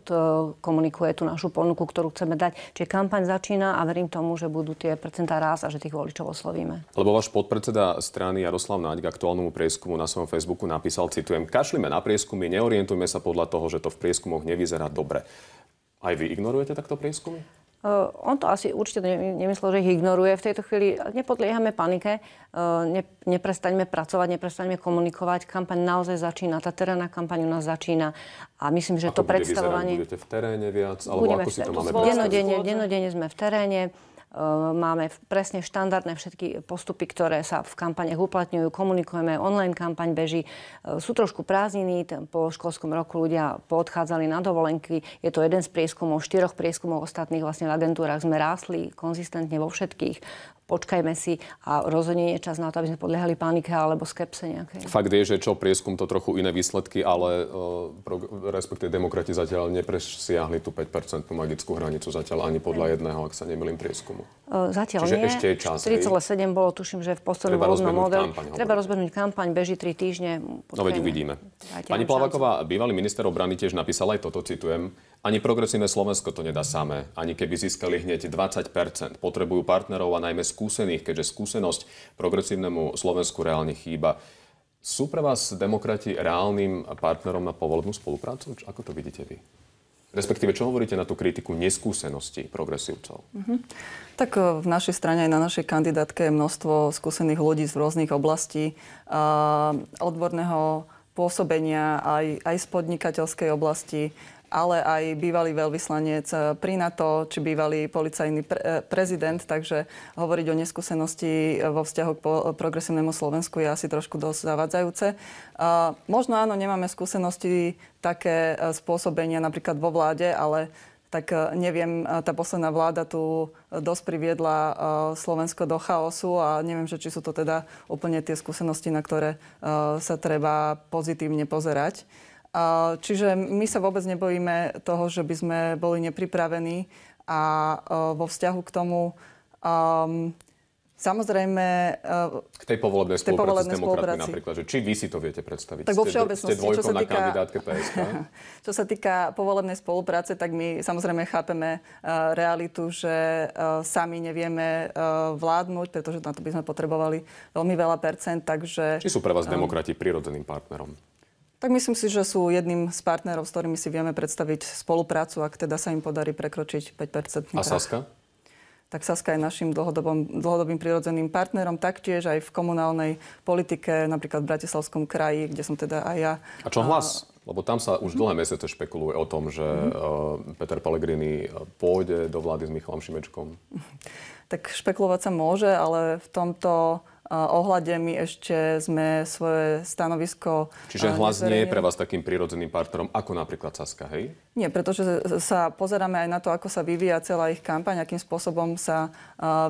komunikuje tú našu ponuku, ktorú chceme dať. Čiže kampaň začína a verím tomu, že budú tie percentá rás a že tých voličov oslovíme. Lebo váš podpredseda strany Jaroslav Naď k aktuálnemu prieskumu na svojom Facebooku napísal, citujem, kašlime na prieskumy, neorientujme sa podľa toho, že to v prieskumoch nevyzerá dobre. Aj vy ignorujete takto prieskumy? Eh, on to asi určite nemyslel, že ich ignoruje. V tejto chvíli nepodliehame panike, eh, ne, neprestaňme pracovať, neprestaňme komunikovať. Kampaň naozaj začína, tá terénna kampaň u nás začína. A myslím, že ako to bude predstavovanie... Vyzerať, budete v teréne viac? Alebo Budeme ako si to máme dennodenne, dennodenne sme v teréne. Ehm, máme presne štandardné všetky postupy, ktoré sa v kampaniach uplatňujú, komunikujeme, online kampaň beží. Ehm, sú trošku prázdniny, po školskom roku ľudia poodchádzali na dovolenky. Je to jeden z prieskumov, štyroch prieskumov ostatných vlastne v agentúrach sme rásli konzistentne vo všetkých počkajme si a rozhodne nie je čas na to, aby sme podliehali panike alebo skepse nejakej. Fakt je, že čo prieskum to trochu iné výsledky, ale uh, e, respektive demokrati zatiaľ nepresiahli tú 5 magickú hranicu zatiaľ ani podľa jedného, ak sa nemýlim, prieskumu. E, zatiaľ Čiže nie. ešte je čas. 3,7 bolo, tuším, že v poslednom Treba rozbehnúť kampaň. Treba rozbehnúť kampaň, beží 3 týždne. No veď uvidíme. Zatiaľ Pani Plavaková, bývalý minister obrany tiež napísal aj toto, citujem. Ani progresívne Slovensko to nedá samé. Ani keby získali hneď 20 Potrebujú partnerov a najmä skúsených, keďže skúsenosť progresívnemu Slovensku reálne chýba. Sú pre vás demokrati reálnym partnerom na povolebnú spoluprácu? Ako to vidíte vy? Respektíve, čo hovoríte na tú kritiku neskúsenosti progresívcov? Uh-huh. Tak e, v našej strane aj na našej kandidátke je množstvo skúsených ľudí z rôznych oblastí e, odborného pôsobenia aj, aj z podnikateľskej oblasti ale aj bývalý veľvyslanec eh, pri NATO, či bývalý policajný pre, eh, prezident, takže hovoriť o neskúsenosti eh, vo vzťahu k progresívnemu Slovensku je asi trošku dosť zavádzajúce. Možno áno, nemáme skúsenosti také spôsobenia napríklad vo vláde, ale tak neviem, tá posledná vláda tu dosť priviedla Slovensko do chaosu a neviem, že či sú to teda úplne tie skúsenosti, na ktoré sa treba pozitívne pozerať. Čiže my sa vôbec nebojíme toho, že by sme boli nepripravení a e, vo vzťahu k tomu um, Samozrejme... E, k tej povolebnej spolupráci, povolebnej spolupráci. napríklad, že či vy si to viete predstaviť? Tak vo všeobecnosti, ste, čo sa týka... kandidátke PSK? čo sa týka povolebnej spolupráce, tak my samozrejme chápeme uh, realitu, že uh, sami nevieme uh, vládnuť, pretože na to by sme potrebovali veľmi veľa percent, takže... Či sú pre vás um, demokrati prirodzeným partnerom? Tak myslím si, že sú jedným z partnerov, s ktorými si vieme predstaviť spoluprácu, ak teda sa im podarí prekročiť 5 A Saska? tak Saska je našim dlhodobom, dlhodobým prirodzeným partnerom, taktiež aj v komunálnej politike, napríklad v Bratislavskom kraji, kde som teda aj ja. A čo hlas? Lebo tam sa už dlhé mesiace špekuluje o tom, že mm-hmm. Peter Pellegrini eh, pôjde do vlády s Michalom Šimečkom. Tak špekulovať sa môže, ale v tomto ohľade my ešte sme svoje stanovisko... Čiže hlas nie je pre vás takým prirodzeným partnerom ako napríklad Saska, hej? Nie, pretože sa pozeráme aj na to, ako sa vyvíja celá ich kampaň, akým spôsobom sa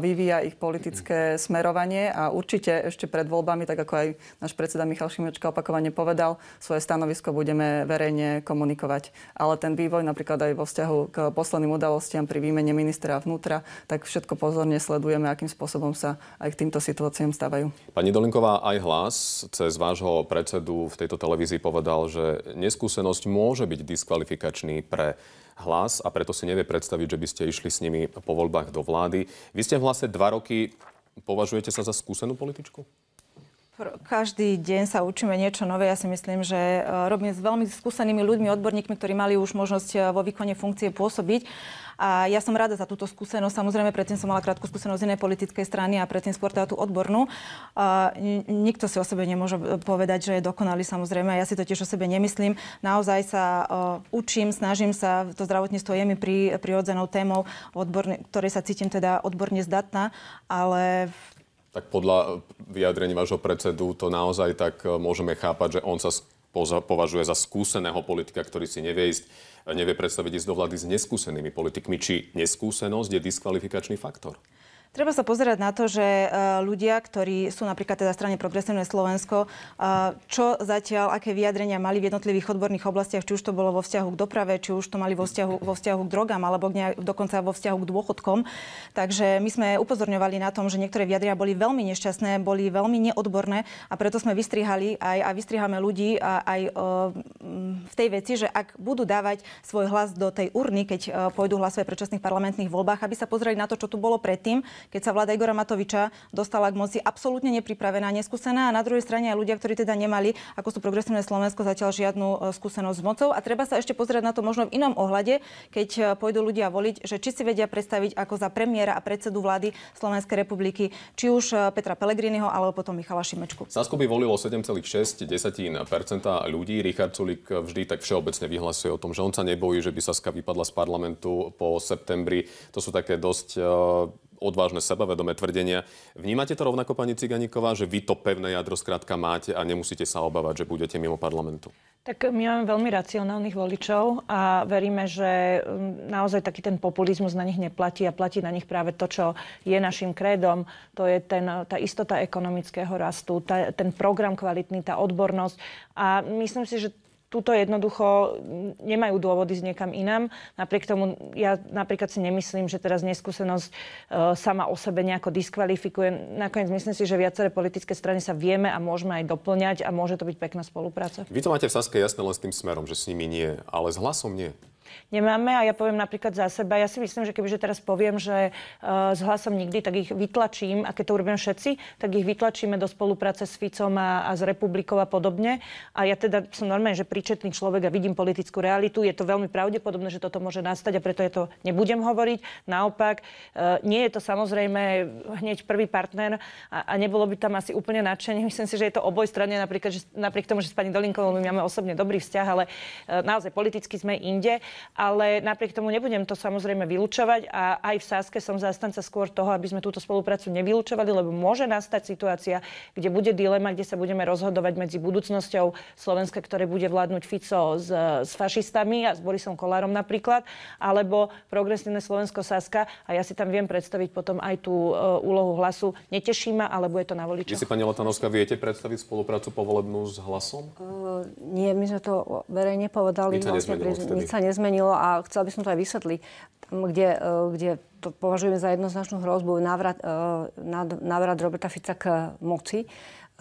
vyvíja ich politické smerovanie a určite ešte pred voľbami, tak ako aj náš predseda Michal Šimečka opakovane povedal, svoje stanovisko budeme verejne komunikovať. Ale ten vývoj napríklad aj vo vzťahu k posledným udalostiam pri výmene ministra vnútra, tak všetko pozorne sledujeme, akým spôsobom sa aj k týmto situáciám dostávajú. Pani Dolinková, aj hlas cez vášho predsedu v tejto televízii povedal, že neskúsenosť môže byť diskvalifikačný pre hlas a preto si nevie predstaviť, že by ste išli s nimi po voľbách do vlády. Vy ste v hlase dva roky. Považujete sa za skúsenú političku? Každý deň sa učíme niečo nové. Ja si myslím, že e, robím s veľmi skúsenými ľuďmi, odborníkmi, ktorí mali už možnosť e, vo výkone funkcie pôsobiť. A ja som rada za túto skúsenosť. Samozrejme, predtým som mala krátku skúsenosť z inej politickej strany a predtým skôr teda tú odbornú. A nikto si o sebe nemôže e, povedať, že je dokonalý, samozrejme. Ja si to tiež o sebe nemyslím. Naozaj sa uh, učím, snažím sa. To zdravotníctvo je mi pri, prirodzenou témou, odborne, ktorej sa cítim teda odborne zdatná, ale tak podľa vyjadrení vášho predsedu to naozaj tak e, môžeme chápať, že on sa považuje za skúseného politika, ktorý si nevie ísť, nevie predstaviť ísť do vlády s neskúsenými politikmi. Či neskúsenosť je diskvalifikačný faktor? Treba sa pozerať na to, že e, ľudia, ktorí sú napríklad teda strane Progresívne Slovensko, e, čo zatiaľ, aké vyjadrenia mali v jednotlivých odborných oblastiach, či už to bolo vo vzťahu k doprave, či už to mali vo vzťahu, vo vzťahu k drogám, alebo k nejak, dokonca vo vzťahu k dôchodkom. Takže my sme upozorňovali na tom, že niektoré vyjadria boli veľmi nešťastné, boli veľmi neodborné a preto sme vystrihali aj, a vystriháme ľudí aj e, v tej veci, že ak budú dávať svoj hlas do tej urny, keď pôjdu hlasovať v predčasných parlamentných voľbách, aby sa pozreli na to, čo tu bolo predtým, keď sa vláda Igora Matoviča dostala k moci absolútne nepripravená, neskúsená a na druhej strane aj ľudia, ktorí teda nemali, ako sú progresívne Slovensko, zatiaľ žiadnu e, skúsenosť s mocou. A treba sa ešte pozrieť na to možno v inom ohľade, keď e, pôjdu ľudia voliť, že či si vedia predstaviť ako za premiéra a predsedu vlády Slovenskej republiky, či už e, Petra Pelegriniho alebo potom Michala Šimečku. Sasko by volilo 7,6 ľudí. Richard Sulik vždy tak všeobecne vyhlasuje o tom, že on sa nebojí, že by Saska vypadla z parlamentu po septembri. To sú také dosť odvážne sebavedomé tvrdenia. Vnímate to rovnako, pani Ciganíková, že vy to pevné jadro skrátka máte a nemusíte sa obávať, že budete mimo parlamentu? Tak my máme veľmi racionálnych voličov a veríme, že mm, naozaj taký ten populizmus na nich neplatí a platí na nich práve to, čo je našim krédom. To je ten, tá istota ekonomického rastu, tá, ten program kvalitný, tá odbornosť. A myslím si, že Tuto jednoducho nemajú dôvody z niekam inám. Napriek tomu ja napríklad si nemyslím, že teraz neskúsenosť e, sama o sebe nejako diskvalifikuje. Nakoniec myslím si, že viaceré politické strany sa vieme a môžeme aj doplňať a môže to byť pekná spolupráca. Vy to máte v Saske jasné len s tým smerom, že s nimi nie, ale s hlasom nie nemáme. A ja poviem napríklad za seba, ja si myslím, že kebyže teraz poviem, že e, s hlasom nikdy, tak ich vytlačím, a keď to urobím všetci, tak ich vytlačíme do spolupráce s Ficom a, a s Republikou a podobne. A ja teda som normálne, že príčetný človek a vidím politickú realitu. Je to veľmi pravdepodobné, že toto môže nastať a preto ja to nebudem hovoriť. Naopak, e, nie je to samozrejme hneď prvý partner a, a nebolo by tam asi úplne nadšenie. Myslím si, že je to oboj strane, napríklad, že, napriek tomu, že s pani Dolinkovou my máme osobne dobrý vzťah, ale e, naozaj politicky sme inde ale napriek tomu nebudem to samozrejme vylúčovať a aj v Sáske som zastanca skôr toho, aby sme túto spoluprácu nevylúčovali, lebo môže nastať situácia, kde bude dilema, kde sa budeme rozhodovať medzi budúcnosťou Slovenska, ktoré bude vládnuť Fico s, s fašistami a s Borisom Kolárom napríklad, alebo progresívne Slovensko Saska a ja si tam viem predstaviť potom aj tú e, úlohu hlasu. Neteší ma, ale bude to na voličoch. Vy si, pani Latanovská, viete predstaviť spoluprácu povolebnú s hlasom? Uh, nie, my sme to verejne povedali. Vlastne Nič sa nezmenilo. sa nezmenilo spomenilo a chcela by som to aj vysvetliť, kde, e, kde to považujeme za jednoznačnú hrozbu návrat, e, návrat Roberta Fica k moci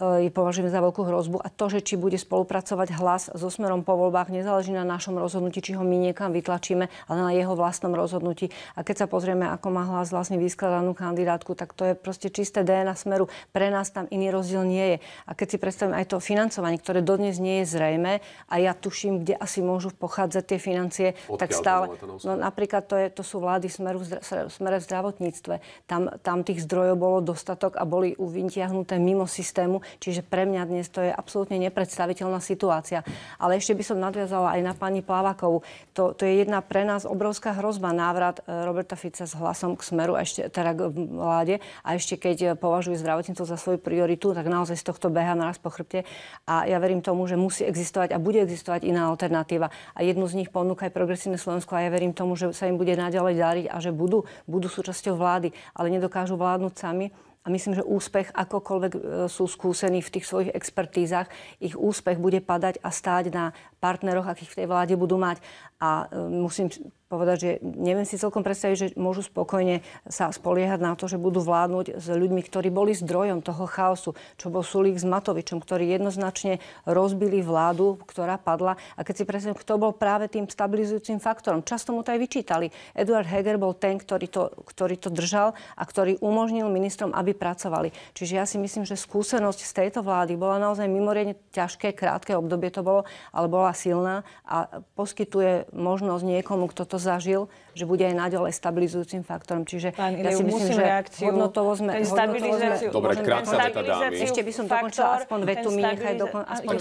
E, je považujem za veľkú hrozbu a to, že či bude spolupracovať hlas so smerom po voľbách, nezáleží na našom rozhodnutí, či ho my niekam vytlačíme, ale na jeho vlastnom rozhodnutí. A keď sa pozrieme, ako má hlas vlastne vyskladanú kandidátku, tak to je proste čisté DNA smeru. Pre nás tam iný rozdiel nie je. A keď si predstavím aj to financovanie, ktoré dodnes nie je zrejme a ja tuším, kde asi môžu pochádzať tie financie, Odkiaľ tak stále... No napríklad to, je, to sú vlády smeru, v smere v zdravotníctve. Tam, tam tých zdrojov bolo dostatok a boli vytiahnuté mimo systému Čiže pre mňa dnes to je absolútne nepredstaviteľná situácia. Ale ešte by som nadviazala aj na pani Plávakovú. To, to je jedna pre nás obrovská hrozba návrat e, Roberta Fica s hlasom k smeru, ešte teda k vláde. A ešte keď e, považuje zdravotníctvo za svoju prioritu, tak naozaj z tohto beha naraz po chrbte. A ja verím tomu, že musí existovať a bude existovať iná alternatíva. A jednu z nich ponúka aj progresívne Slovensko a ja verím tomu, že sa im bude naďalej dariť a že budú, budú súčasťou vlády, ale nedokážu vládnuť sami a myslím, že úspech, akokoľvek e, sú skúsení v tých svojich expertízach, ich úspech bude padať a stáť na partneroch, akých v tej vláde budú mať. A e, musím povedať, že neviem si celkom predstaviť, že môžu spokojne sa spoliehať na to, že budú vládnuť s ľuďmi, ktorí boli zdrojom toho chaosu, čo bol Sulík s Matovičom, ktorí jednoznačne rozbili vládu, ktorá padla. A keď si predstavím, kto bol práve tým stabilizujúcim faktorom, často mu to aj vyčítali. Eduard Heger bol ten, ktorý to, ktorý to držal a ktorý umožnil ministrom, aby pracovali. Čiže ja si myslím, že skúsenosť z tejto vlády bola naozaj mimoriadne ťažké, krátke obdobie to bolo, ale bola silná a poskytuje možnosť niekomu, kto to zažil, že bude aj naďalej stabilizujúcim faktorom. Čiže Pán ja si myslím, že reakciu, hodnotovo sme... Ten stabilizáciu, hodnotovo sme, Dobre, krátka teda, veta dámy. Ešte by som dokončila aspoň vetu Michaj, dokon, aspoň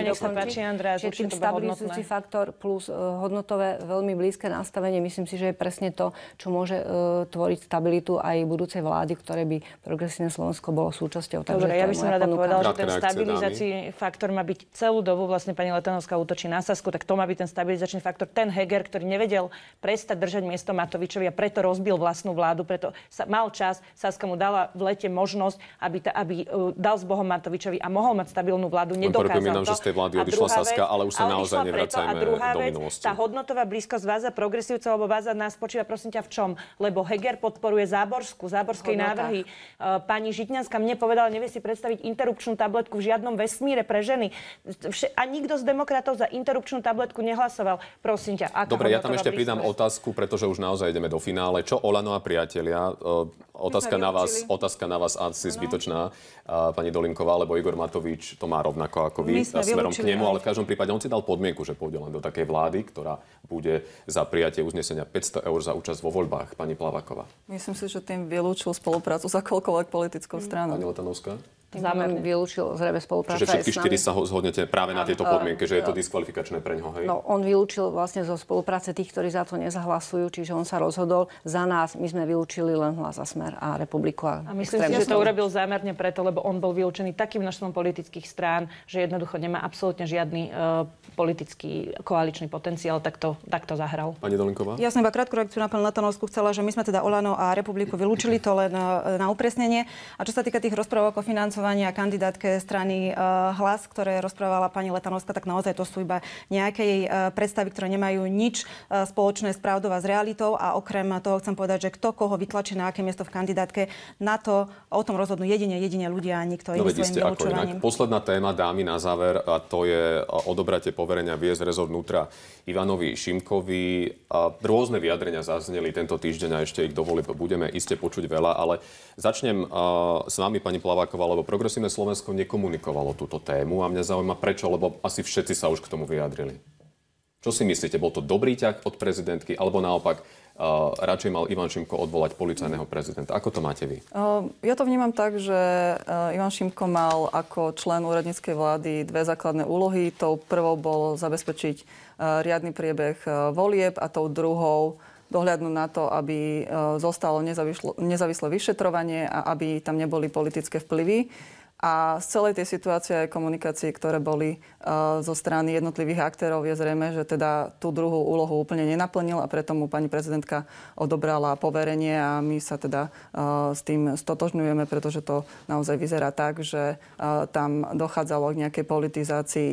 vetu páči, Andrea, Že tým stabilizujúci faktor plus e, hodnotové veľmi blízke nastavenie, myslím si, že je presne to, čo môže e, tvoriť stabilitu aj budúcej vlády, ktoré by progresívne Slovensko bolo súčasťou. Takže Dobre, ja by som rada povedala, že ten stabilizáci faktor má byť celú dobu, vlastne pani Letanovská zautočí na Sasku, tak to má byť ten stabilizačný faktor. Ten Heger, ktorý nevedel prestať držať miesto Matovičovi a preto rozbil vlastnú vládu, preto sa, mal čas, Saska mu dala v lete možnosť, aby, ta, aby e, dal s Bohom Matovičovi a mohol mať stabilnú vládu. Nedokázal že z tej vlády odišla Saska, ale už sa naozaj nevracajme do minulosti. Tá hodnotová blízkosť vás za progresívcov alebo vás za nás počíva, prosím ťa, v čom? Lebo Heger podporuje Záborsku, Záborskej návrhy. E, pani Žitňanská mne povedala, nevie si predstaviť interrupčnú tabletku v žiadnom vesmíre pre ženy. A nikto z demokratov za interrupčnú tabletku nehlasoval. Prosím ťa, aká Dobre, ja tam ešte pridám otázku, pretože už naozaj ideme do finále. Čo Olano a priatelia? E, otázka na vás, otázka na vás asi zbytočná, e, pani Dolinková, lebo Igor Matovič to má rovnako ako vy e, smerom k nemu, ale v každom prípade on si dal podmienku, že pôjde len do takej vlády, ktorá bude za prijatie uznesenia 500 eur za účasť vo voľbách. Pani Plaváková. Myslím si, že tým vylúčil spoluprácu za koľkoľvek politickou stranou. Pani Letanovská? zámer vylúčil zrejme spoluprácu. Čiže všetky štyri sa ho zhodnete práve na tieto podmienke, že je to diskvalifikačné pre ňoho, hej? No, on vylúčil vlastne zo spolupráce tých, ktorí za to nezahlasujú, čiže on sa rozhodol za nás. My sme vylúčili len hlas za smer a republiku. A, a myslím si, že to urobil zámerne preto, lebo on bol vylúčený takým množstvom politických strán, že jednoducho nemá absolútne žiadny uh, politický koaličný potenciál, tak to, tak to zahral. Pani Dolinková? Ja som iba krátku reakciu na pán Latanovskú chcela, že my sme teda Olano a republiku vylúčili, to len e, na upresnenie. A čo sa týka tých rozprávok o financovaní, hlasovania kandidátke strany e, Hlas, ktoré rozprávala pani Letanovská, tak naozaj to sú iba nejaké jej e, predstavy, ktoré nemajú nič e, spoločné s pravdou a s realitou. A okrem toho chcem povedať, že kto koho vytlačí na aké miesto v kandidátke, na to o tom rozhodnú jedine, jedine ľudia a nikto no, iný ako inak. Posledná téma dámy na záver a to je odobratie poverenia viesť rezort vnútra Ivanovi Šimkovi. A rôzne vyjadrenia zazneli tento týždeň a ešte ich dovolí budeme iste počuť veľa, ale začnem uh, s vami, pani Plaváková, lebo progresívne Slovensko nekomunikovalo túto tému a mňa zaujíma prečo, lebo asi všetci sa už k tomu vyjadrili. Čo si myslíte, bol to dobrý ťah od prezidentky, alebo naopak uh, radšej mal Ivan Šimko odvolať policajného prezidenta? Ako to máte vy? Uh, ja to vnímam tak, že uh, Ivan Šimko mal ako člen úradníckej vlády dve základné úlohy. Tou prvou bolo zabezpečiť uh, riadny priebeh uh, volieb a tou druhou dohľadnú na to, aby e, zostalo nezávislé vyšetrovanie a aby tam neboli politické vplyvy. A z celej tej situácie aj komunikácie, ktoré boli e, zo strany jednotlivých aktérov, je zrejme, že teda tú druhú úlohu úplne nenaplnil a preto mu pani prezidentka odobrala poverenie a my sa teda e, s tým stotožňujeme, pretože to naozaj vyzerá tak, že tam dochádzalo k nejakej politizácii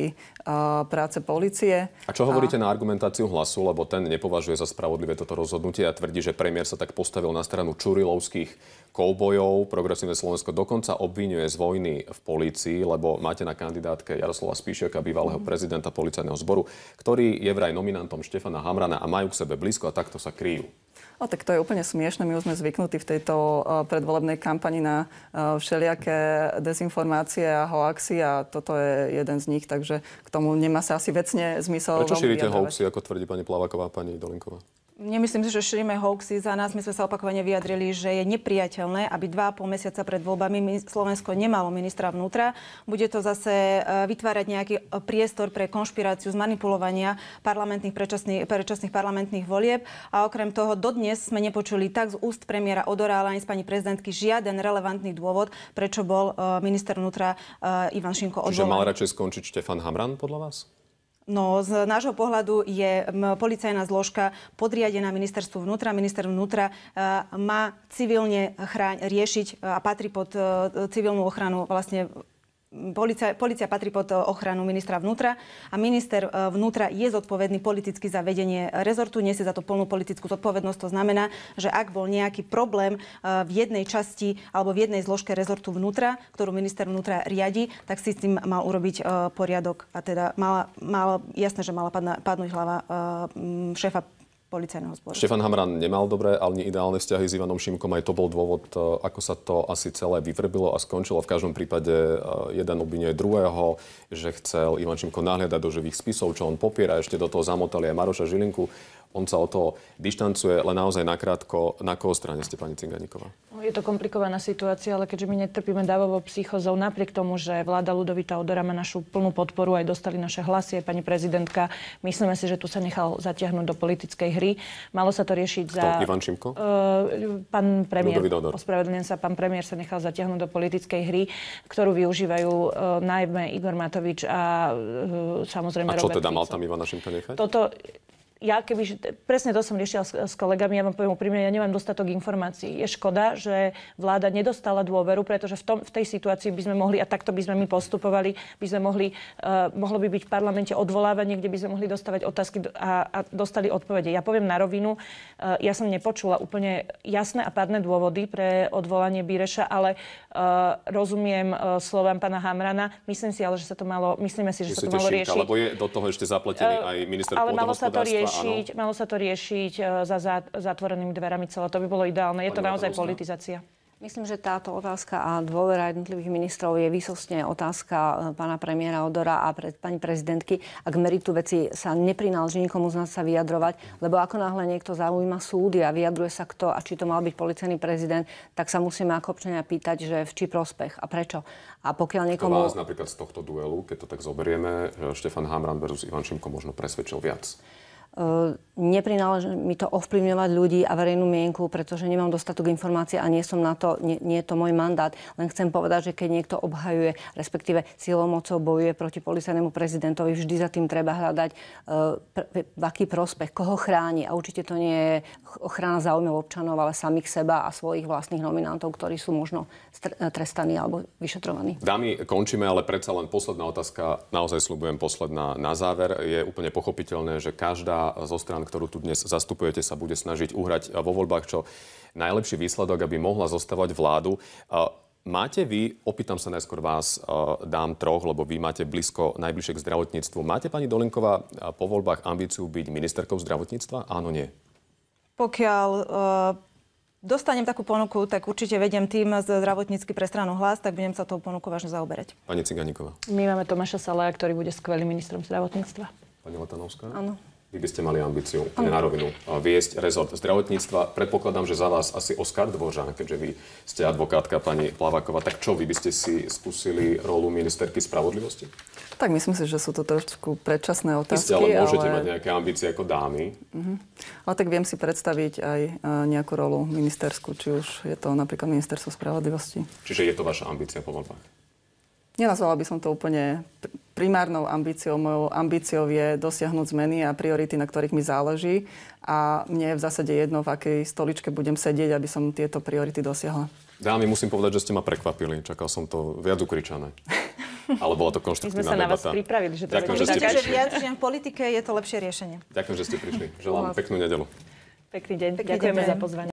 práce policie. A čo hovoríte a... na argumentáciu hlasu, lebo ten nepovažuje za spravodlivé toto rozhodnutie a tvrdí, že premiér sa tak postavil na stranu čurilovských koubojov. Progresívne Slovensko dokonca obvinuje z vojny v polícii, lebo máte na kandidátke Jaroslova Spíšeka, bývalého mm. prezidenta policajného zboru, ktorý je vraj nominantom Štefana Hamrana a majú k sebe blízko a takto sa kryjú. A tak to je úplne smiešne. My už sme zvyknutí v tejto e, predvolebnej kampani na e, všelijaké dezinformácie a hoaxy a toto je jeden z nich, takže k tomu nemá sa asi vecne zmysel Prečo šírite hoaxy, ako tvrdí pani Plavaková a pani Dolinková? Nemyslím si, že šírime hoaxy. Za nás my sme sa opakovane vyjadrili, že je nepriateľné, aby dva a pol mesiaca pred voľbami Slovensko nemalo ministra vnútra. Bude to zase e, vytvárať nejaký e, priestor pre konšpiráciu zmanipulovania parlamentných predčasných, predčasných parlamentných volieb. A okrem toho, dodnes sme nepočuli tak z úst premiéra Odora, ale ani z pani prezidentky žiaden relevantný dôvod, prečo bol e, minister vnútra Ivan Šinko odvolaný. Čiže mal radšej skončiť Štefan Hamran, podľa vás? No, z nášho pohľadu je policajná zložka podriadená ministerstvu vnútra. Minister vnútra e, má civilne chráň, riešiť e, a patrí pod e, civilnú ochranu vlastne Polícia, patrí pod eh, ochranu ministra vnútra a minister eh, vnútra je zodpovedný politicky za vedenie rezortu, nesie za to plnú politickú zodpovednosť. To znamená, že ak bol nejaký problém eh, v jednej časti alebo v jednej zložke rezortu vnútra, ktorú minister vnútra riadi, tak si s tým mal urobiť poriadok. A teda mala, mala, jasné, že mala padnúť hlava šéfa policajného zboru. Štefan Hamran nemal dobré, ale nie ideálne vzťahy s Ivanom Šimkom. Aj to bol dôvod, e, ako sa to asi celé vyvrbilo a skončilo. V každom prípade e, jeden obvinuje druhého, že chcel Ivan Šimko nahliadať do živých spisov, čo on popiera. Ešte do toho zamotali aj Maroša Žilinku on sa o toho dištancuje, ale naozaj nakrátko, na koho strane ste, pani Cinganíková? No, je to komplikovaná situácia, ale keďže my netrpíme davovo psychozou, napriek tomu, že vláda Ludovita Odora má našu plnú podporu, aj dostali naše hlasy, aj pani prezidentka, myslíme si, že tu sa nechal zatiahnuť do politickej hry. Malo sa to riešiť Kto? za... Ivan Šimko? E, pán premiér, ospravedlňujem sa, pán premiér sa nechal zatiahnuť do politickej hry, ktorú využívajú e, najmä Igor Matovič a e, samozrejme A čo Robert teda Fico. mal tam Ivana Šimka nechať? Toto ja keby, presne to som riešila s, s kolegami, ja vám poviem úprimne, ja nemám dostatok informácií. Je škoda, že vláda nedostala dôveru, pretože v, tom, v tej situácii by sme mohli, a takto by sme my postupovali, by sme mohli, uh, mohlo by byť v parlamente odvolávanie, kde by sme mohli dostávať otázky a, a dostali odpovede. Ja poviem na rovinu, uh, ja som nepočula úplne jasné a pádne dôvody pre odvolanie Bíreša, ale Eh, rozumiem eh, slovám pána Hamrana. Myslím si ale, že sa to malo, myslíme si, že sa to malo riešiť. Alebo je do toho ešte zapletený eh, aj minister Ale malo sa to riešiť, áno. malo sa to riešiť za, za zatvorenými dverami celé. To by bolo ideálne. Je Pani to naozaj politizácia. Myslím, že táto otázka a dôvera jednotlivých ministrov je výsostne otázka e, pána premiéra Odora a pred, pani prezidentky. A meritu veci sa neprináleží nikomu z nás sa vyjadrovať, lebo ako náhle niekto zaujíma súdy a vyjadruje sa kto a či to mal byť policajný prezident, tak sa musíme ako občania pýtať, že v či prospech a prečo. A pokiaľ niekomu... Kto vás napríklad z tohto duelu, keď to tak zoberieme, e, Štefan Hamran versus Ivan Šimko možno presvedčil viac. Ehm, neprináleží mi to ovplyvňovať ľudí a verejnú mienku, pretože nemám dostatok informácií a nie som na to, nie, nie je to môj mandát. Len chcem povedať, že keď niekto obhajuje, respektíve silou mocou bojuje proti policajnému prezidentovi, vždy za tým treba hľadať, ehm, v aký prospech, koho chráni. A určite to nie je ochrana záujmov občanov, ale samých seba a svojich vlastných nominantov, ktorí sú možno e, trestaní alebo vyšetrovaní. Dámy, končíme, ale predsa len posledná otázka, naozaj slúbujem posledná na záver. Je úplne pochopiteľné, že každá zo stran, ktorú tu dnes zastupujete, sa bude snažiť uhrať eh, vo voľbách čo najlepší výsledok, aby mohla zostávať vládu. Eh, máte vy, opýtam sa najskôr vás, eh, dám troch, lebo vy máte blízko najbližšie k zdravotníctvu. Máte, pani Dolinková, po voľbách ambíciu byť ministerkou zdravotníctva? Áno, nie? Pokiaľ dostanem takú ponuku, tak určite vediem tým z zdravotnícky pre stranu hlas, tak budem sa tou ponuku vážne zaoberať. Pani Ciganíková. My máme Tomáša Salaja, ktorý bude skvelým ministrom zdravotníctva. Pani Latanovská? Áno. Vy by ste mali ambíciu, ano. na rovinu, viesť rezort zdravotníctva. Predpokladám, že za vás asi Oskar Dvožan, keďže vy ste advokátka pani Plaváková. Tak čo, vy by ste si skúsili rolu ministerky spravodlivosti? Tak myslím si, že sú to trošku predčasné otázky. Isté, ale môžete ale... mať nejaké ambície ako dámy. Uh-huh. Ale tak viem si predstaviť aj e, nejakú rolu ministerskú, či už je to napríklad ministerstvo spravodlivosti. Čiže je to vaša ambícia po voľbách? Nenazvala by som to úplne primárnou ambíciou, mojou ambíciou je dosiahnuť zmeny a priority, na ktorých mi záleží. A mne je v zásade jedno, v akej stoličke budem sedieť, aby som tieto priority dosiahla. Dámy, musím povedať, že ste ma prekvapili. Čakal som to viac ukričané. Ale bola to konštruktívna debata. My sme sa na vás pripravili, že to Ďakujem, že ste prišli. viac žien v politike je to lepšie riešenie. Ďakujem, že ste prišli. Želám peknú nedelu. Pekný deň. Pekný Ďakujeme deň. za pozvanie.